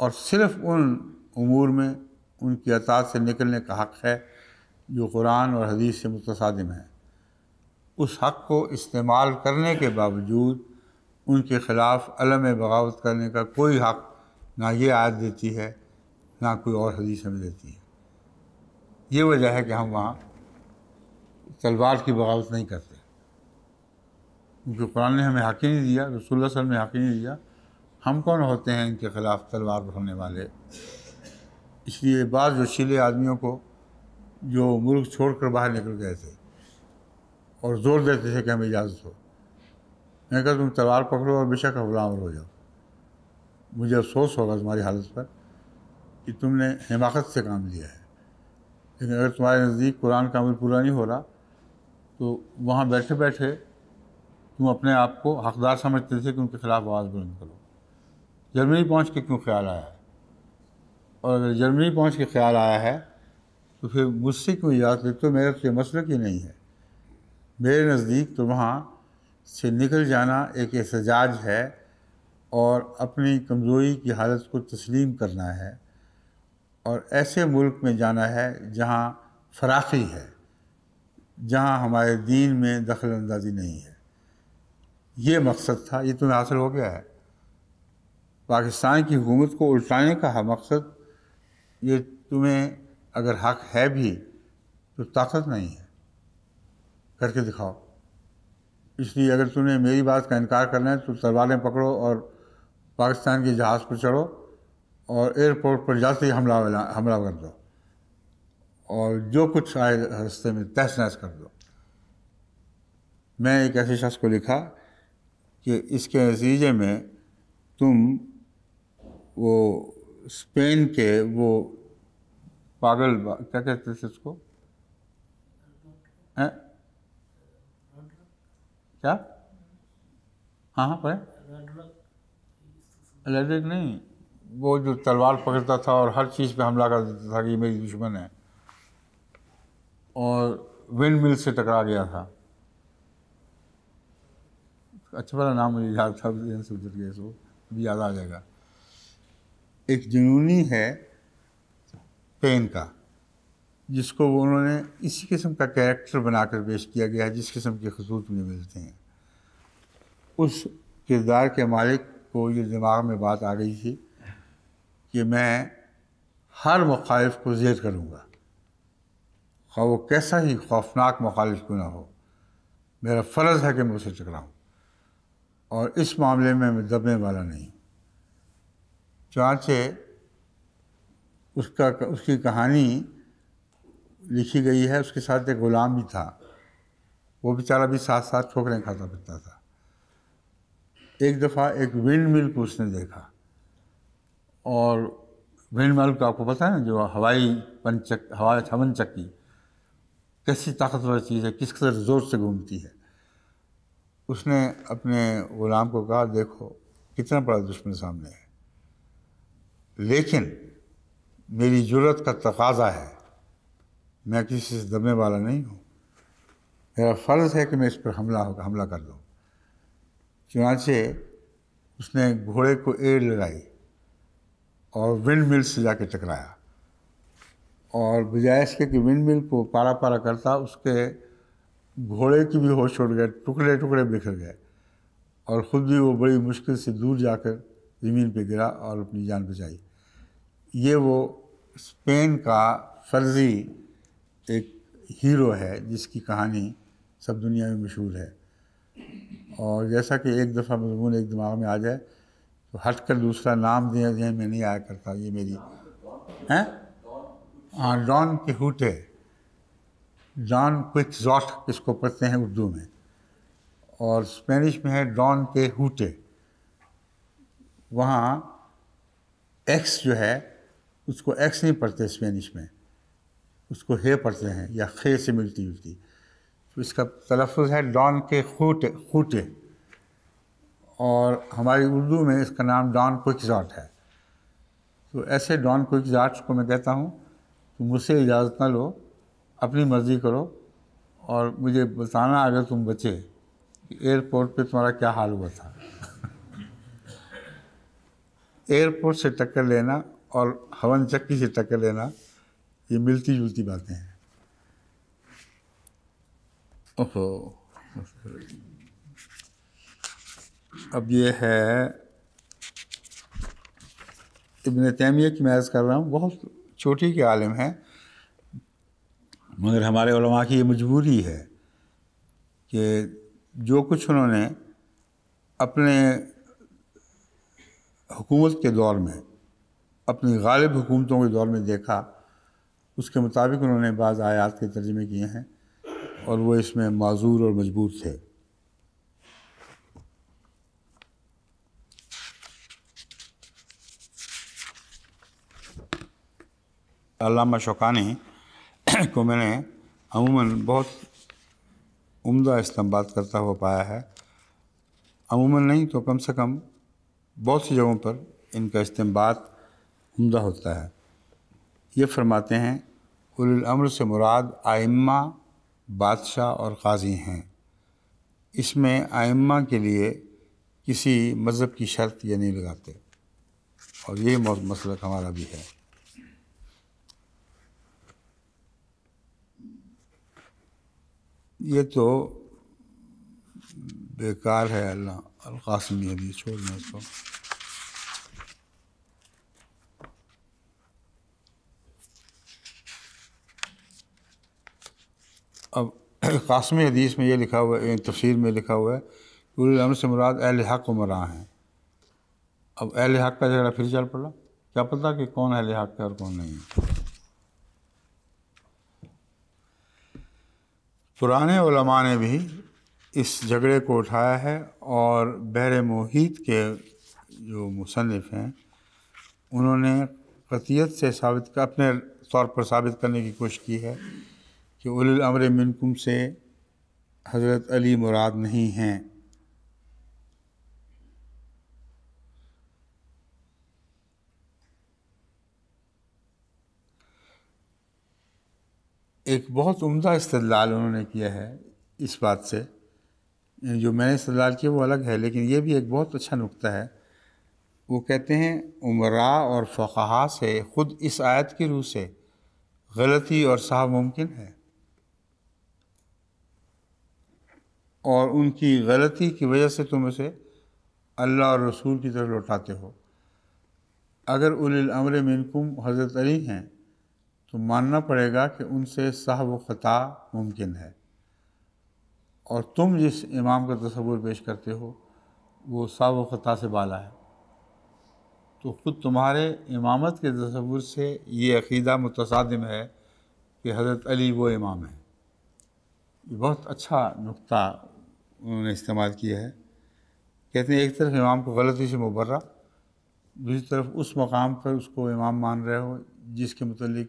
और सिर्फ़ उन अमूर में उनकी अतात से निकलने का हक़ है जो कुरान और हदीस से मुतसादम है उस हक़ को इस्तेमाल करने के बावजूद उनके ख़िलाफ़ अलम बगावत करने का कोई हक़ ना ये आयत देती है ना कोई और हदीस हमें देती है ये वजह है कि हम वहाँ तलवार की बगावत नहीं करते क्योंकि कुरान ने हमें हक़ ही नहीं दिया रसूल सल ने हक़ ही नहीं दिया हम कौन होते हैं इनके ख़िलाफ़ तलवार बढ़ाने वाले इसलिए बाद जोशीले आदमियों को जो मुल्क छोड़ कर बाहर निकल गए थे और ज़ोर देते थे कि हमें इजाज़त हो मैंने कहा तुम तलवार पकड़ो और बेशक हमलावर हो जाओ मुझे अफसोस होगा तुम्हारी हालत पर कि तुमने हिमाकत से काम लिया है लेकिन अगर तुम्हारे नज़दीक कुरान का अमल पूरा नहीं हो रहा तो वहाँ बैठे बैठे तुम अपने आप को हकदार समझते थे कि उनके ख़िलाफ़ आवाज़ बुलंद करो जर्मनी पहुँच के क्यों ख्याल आया है और अगर जर्मनी पहुँच के ख्याल आया है तो फिर मुझसे क्यों इजाज़त लेते हो मेरा तो ये मसल ही नहीं है मेरे नज़दीक तो वहाँ से निकल जाना एक एहतजाज है और अपनी कमज़ोरी की हालत को तस्लीम करना है और ऐसे मुल्क में जाना है जहाँ फराखी है जहाँ हमारे दीन में दखल अंदाजी नहीं है ये मकसद था ये तुम्हें तो हासिल हो गया है पाकिस्तान की हुकूमत को उल्टाने का मकसद ये तुम्हें अगर हक है भी तो ताकत नहीं है करके दिखाओ इसलिए अगर तुमने मेरी बात का इनकार करना है तो तलवारें पकड़ो और पाकिस्तान के जहाज़ पर चढ़ो और एयरपोर्ट पर जाते ही हमला हमला कर दो और जो कुछ आए रास्ते में तहस नहस कर दो मैं एक ऐसे शख्स को लिखा कि इसके नतीजे में तुम वो स्पेन के वो पागल क्या कहते थे उसको हैं क्या हाँ हाँ पर रेड नहीं वो जो तलवार पकड़ता था और हर चीज़ पे हमला कर देता था कि मेरी दुश्मन है और विंड मिल से टकरा गया था अच्छा वाला नाम मुझे याद था से उतर गया सो अभी याद आ जाएगा एक जुनूनी है पेन का जिसको उन्होंने इसी किस्म का कैरेक्टर बनाकर पेश किया गया है जिस किस्म के खसूस मुझे मिलते हैं उस किरदार के मालिक को ये दिमाग में बात आ गई थी कि मैं हर मुखालिफ को जेद करूँगा खा वो कैसा ही खौफनाक मुखालिफ क्यों ना हो मेरा फ़र्ज़ है कि मैं उसे टकराऊँ और इस मामले में मैं दबने वाला नहीं चाँचे उसका उसकी कहानी लिखी गई है उसके साथ एक गुलाम भी था वो बेचारा भी साथ साथ ठोकरें खाता पीता था एक दफ़ा एक विंड मिल को उसने देखा और विंड मिल का आपको पता है ना जो हवाई पंचक हवाई हवन चक्की कैसी ताकतवर चीज़ है किस कदर ज़ोर से घूमती है उसने अपने गुलाम को कहा देखो कितना बड़ा दुश्मन सामने है लेकिन मेरी ज़रूरत का तकाजा है मैं किसी से दबने वाला नहीं हूँ मेरा फ़र्ज़ है कि मैं इस पर हमला हमला कर दूँ चुनाचे उसने घोड़े को एड़ लगाई और विंड मिल से जाके टकराया और बजाय इसके कि विंड मिल को पारा पारा करता उसके घोड़े की भी होश उड़ गए टुकड़े टुकड़े बिखर गए और ख़ुद भी वो बड़ी मुश्किल से दूर जाकर ज़मीन पे गिरा और अपनी जान बचाई ये वो स्पेन का फर्जी एक हीरो है जिसकी कहानी सब दुनिया में मशहूर है और जैसा कि एक दफ़ा मजमून एक दिमाग में आ जाए तो हट कर दूसरा नाम दिया जहन मैं नहीं आया करता ये मेरी हैं हाँ डॉन के हूटे डॉन क्विक जॉट इसको पढ़ते हैं उर्दू में और स्पेनिश में है डॉन के हूटे वहाँ एक्स जो है उसको एक्स नहीं पढ़ते स्पेनिश में उसको हे पढ़ते हैं या खे से मिलती जुलती तो इसका तलफ़ है डॉन के खूट खूटे और हमारी उर्दू में इसका नाम डॉन क्विकजाट है तो ऐसे डॉन क्विकजाट को मैं कहता हूँ तो मुझसे इजाज़त ना लो अपनी मर्ज़ी करो और मुझे बताना अगर तुम बचे एयरपोर्ट पे तुम्हारा क्या हाल हुआ था एयरपोर्ट से टक्कर लेना और हवन चक्की से टक्कर लेना ये मिलती जुलती बातें हैं ओहो अब ये है इबन तैमिया की मैज़ कर रहा हूँ बहुत छोटी के आलम हैं मगर हमारे उलमा की ये मजबूरी है कि जो कुछ उन्होंने अपने हुकूमत के दौर में अपनी गालिब हुकूमतों के दौर में देखा उसके मुताबिक उन्होंने बाज़ आयात के तर्जमे किए हैं और वो इसमें माजूर और मजबूर थे अलामा शौकानी को मैंने अमूमन बहुत उम्दा इस्तेमाल करता हुआ पाया है अमूमन नहीं तो कम से कम बहुत सी जगहों पर इनका इस्तेमाल उम्दा होता है ये फरमाते हैं उलमर से मुराद आइम्मा बादशाह और काजी हैं इसमें आइम्मा के लिए किसी मज़हब की शर्त ये नहीं लगाते और यही मसलक हमारा भी है ये तो बेकार है अल्लाह अलकासमी अभी छोड़ना इसको अब कासमी हदीस में ये लिखा हुआ है तफसीर में लिखा हुआ है उलम से मुराद अहल हक उमरा हैं अब अहल हक का झगड़ा फिर चल पड़ा क्या पता कि कौन अहल हक है और कौन नहीं है पुराने उलमा ने भी इस झगड़े को उठाया है और बहर मोहित के जो मुसनफ़ हैं उन्होंने कतीत से साबित अपने तौर पर साबित करने की कोशिश की है कि उलमर मिनकुम से हज़रत अली मुराद नहीं हैं एक बहुत उम्दा इस्तलाल उन्होंने किया है इस बात से जो मैंने इस्तलाल किया वो अलग है लेकिन ये भी एक बहुत अच्छा नुक्ता है वो कहते हैं उमरा और फ़ाह से ख़ुद इस आयत की रूह से गलती और साह मुमकिन है और उनकी गलती की वजह से तुम उसे अल्लाह और रसूल की तरफ लौटाते हो अगर उलमर मिनकुम हज़रत अली हैं तो मानना पड़ेगा कि उनसे साहब ख़ता मुमकिन है और तुम जिस इमाम का तस्वुर पेश करते हो वो साहब ख़ता से बाला है तो ख़ुद तुम्हारे इमामत के तस्वुर से ये अकीदा मुतसादम है कि हज़रत अली वो इमाम है ये बहुत अच्छा नुक्ता उन्होंने इस्तेमाल किया है कहते हैं एक तरफ इमाम को गलती से मुबर्रा दूसरी तरफ उस मकाम पर उसको इमाम मान रहे हो जिसके मतलब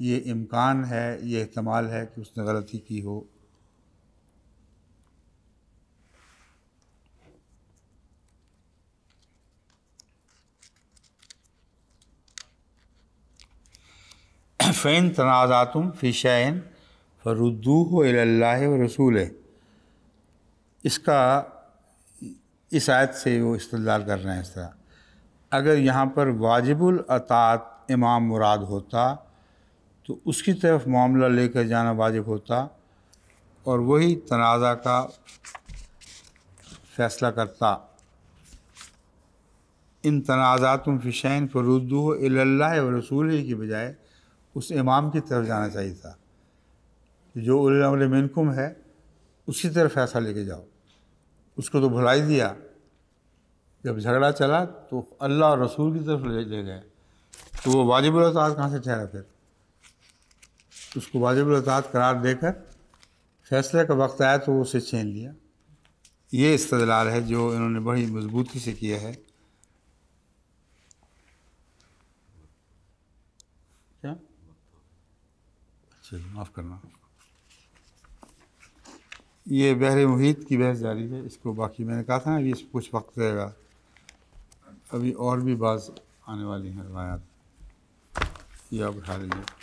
ये इम्कान है ये अहतमाल है कि उसने गलती की हो फ़ैन तनाज़ातम फ़िशाइन फ़रुद्दू व रसूल है इसका इस आयत से वो इस्तलाल कर रहे हैं इस तरह अगर यहाँ पर वाजिबुल अतात इमाम मुराद होता तो उसकी तरफ मामला लेकर जाना वाजिब होता और वही तनाज़ा का फ़ैसला करता इन तुम फ़िशैन फ़रुद्दू अल्लाह व रसूल की बजाय उस इमाम की तरफ जाना चाहिए था जो मिनकुम है उसी तरफ फैसला लेके जाओ उसको तो भुला ही दिया जब झगड़ा चला तो अल्लाह और रसूल की तरफ ले, गए तो वो वाजिब अतात कहाँ से ठहरा फिर उसको वाजिब अतात करार देकर फैसले का वक्त आया तो वो उसे छीन लिया ये इस्तलाल है जो इन्होंने बड़ी मजबूती से किया है क्या अच्छा माफ़ करना ये बहर मुहित की बहस जारी है इसको बाकी मैंने कहा था अभी इस कुछ वक्त रहेगा अभी और भी बाज आने वाली हैं रवायात ये आप उठा लीजिए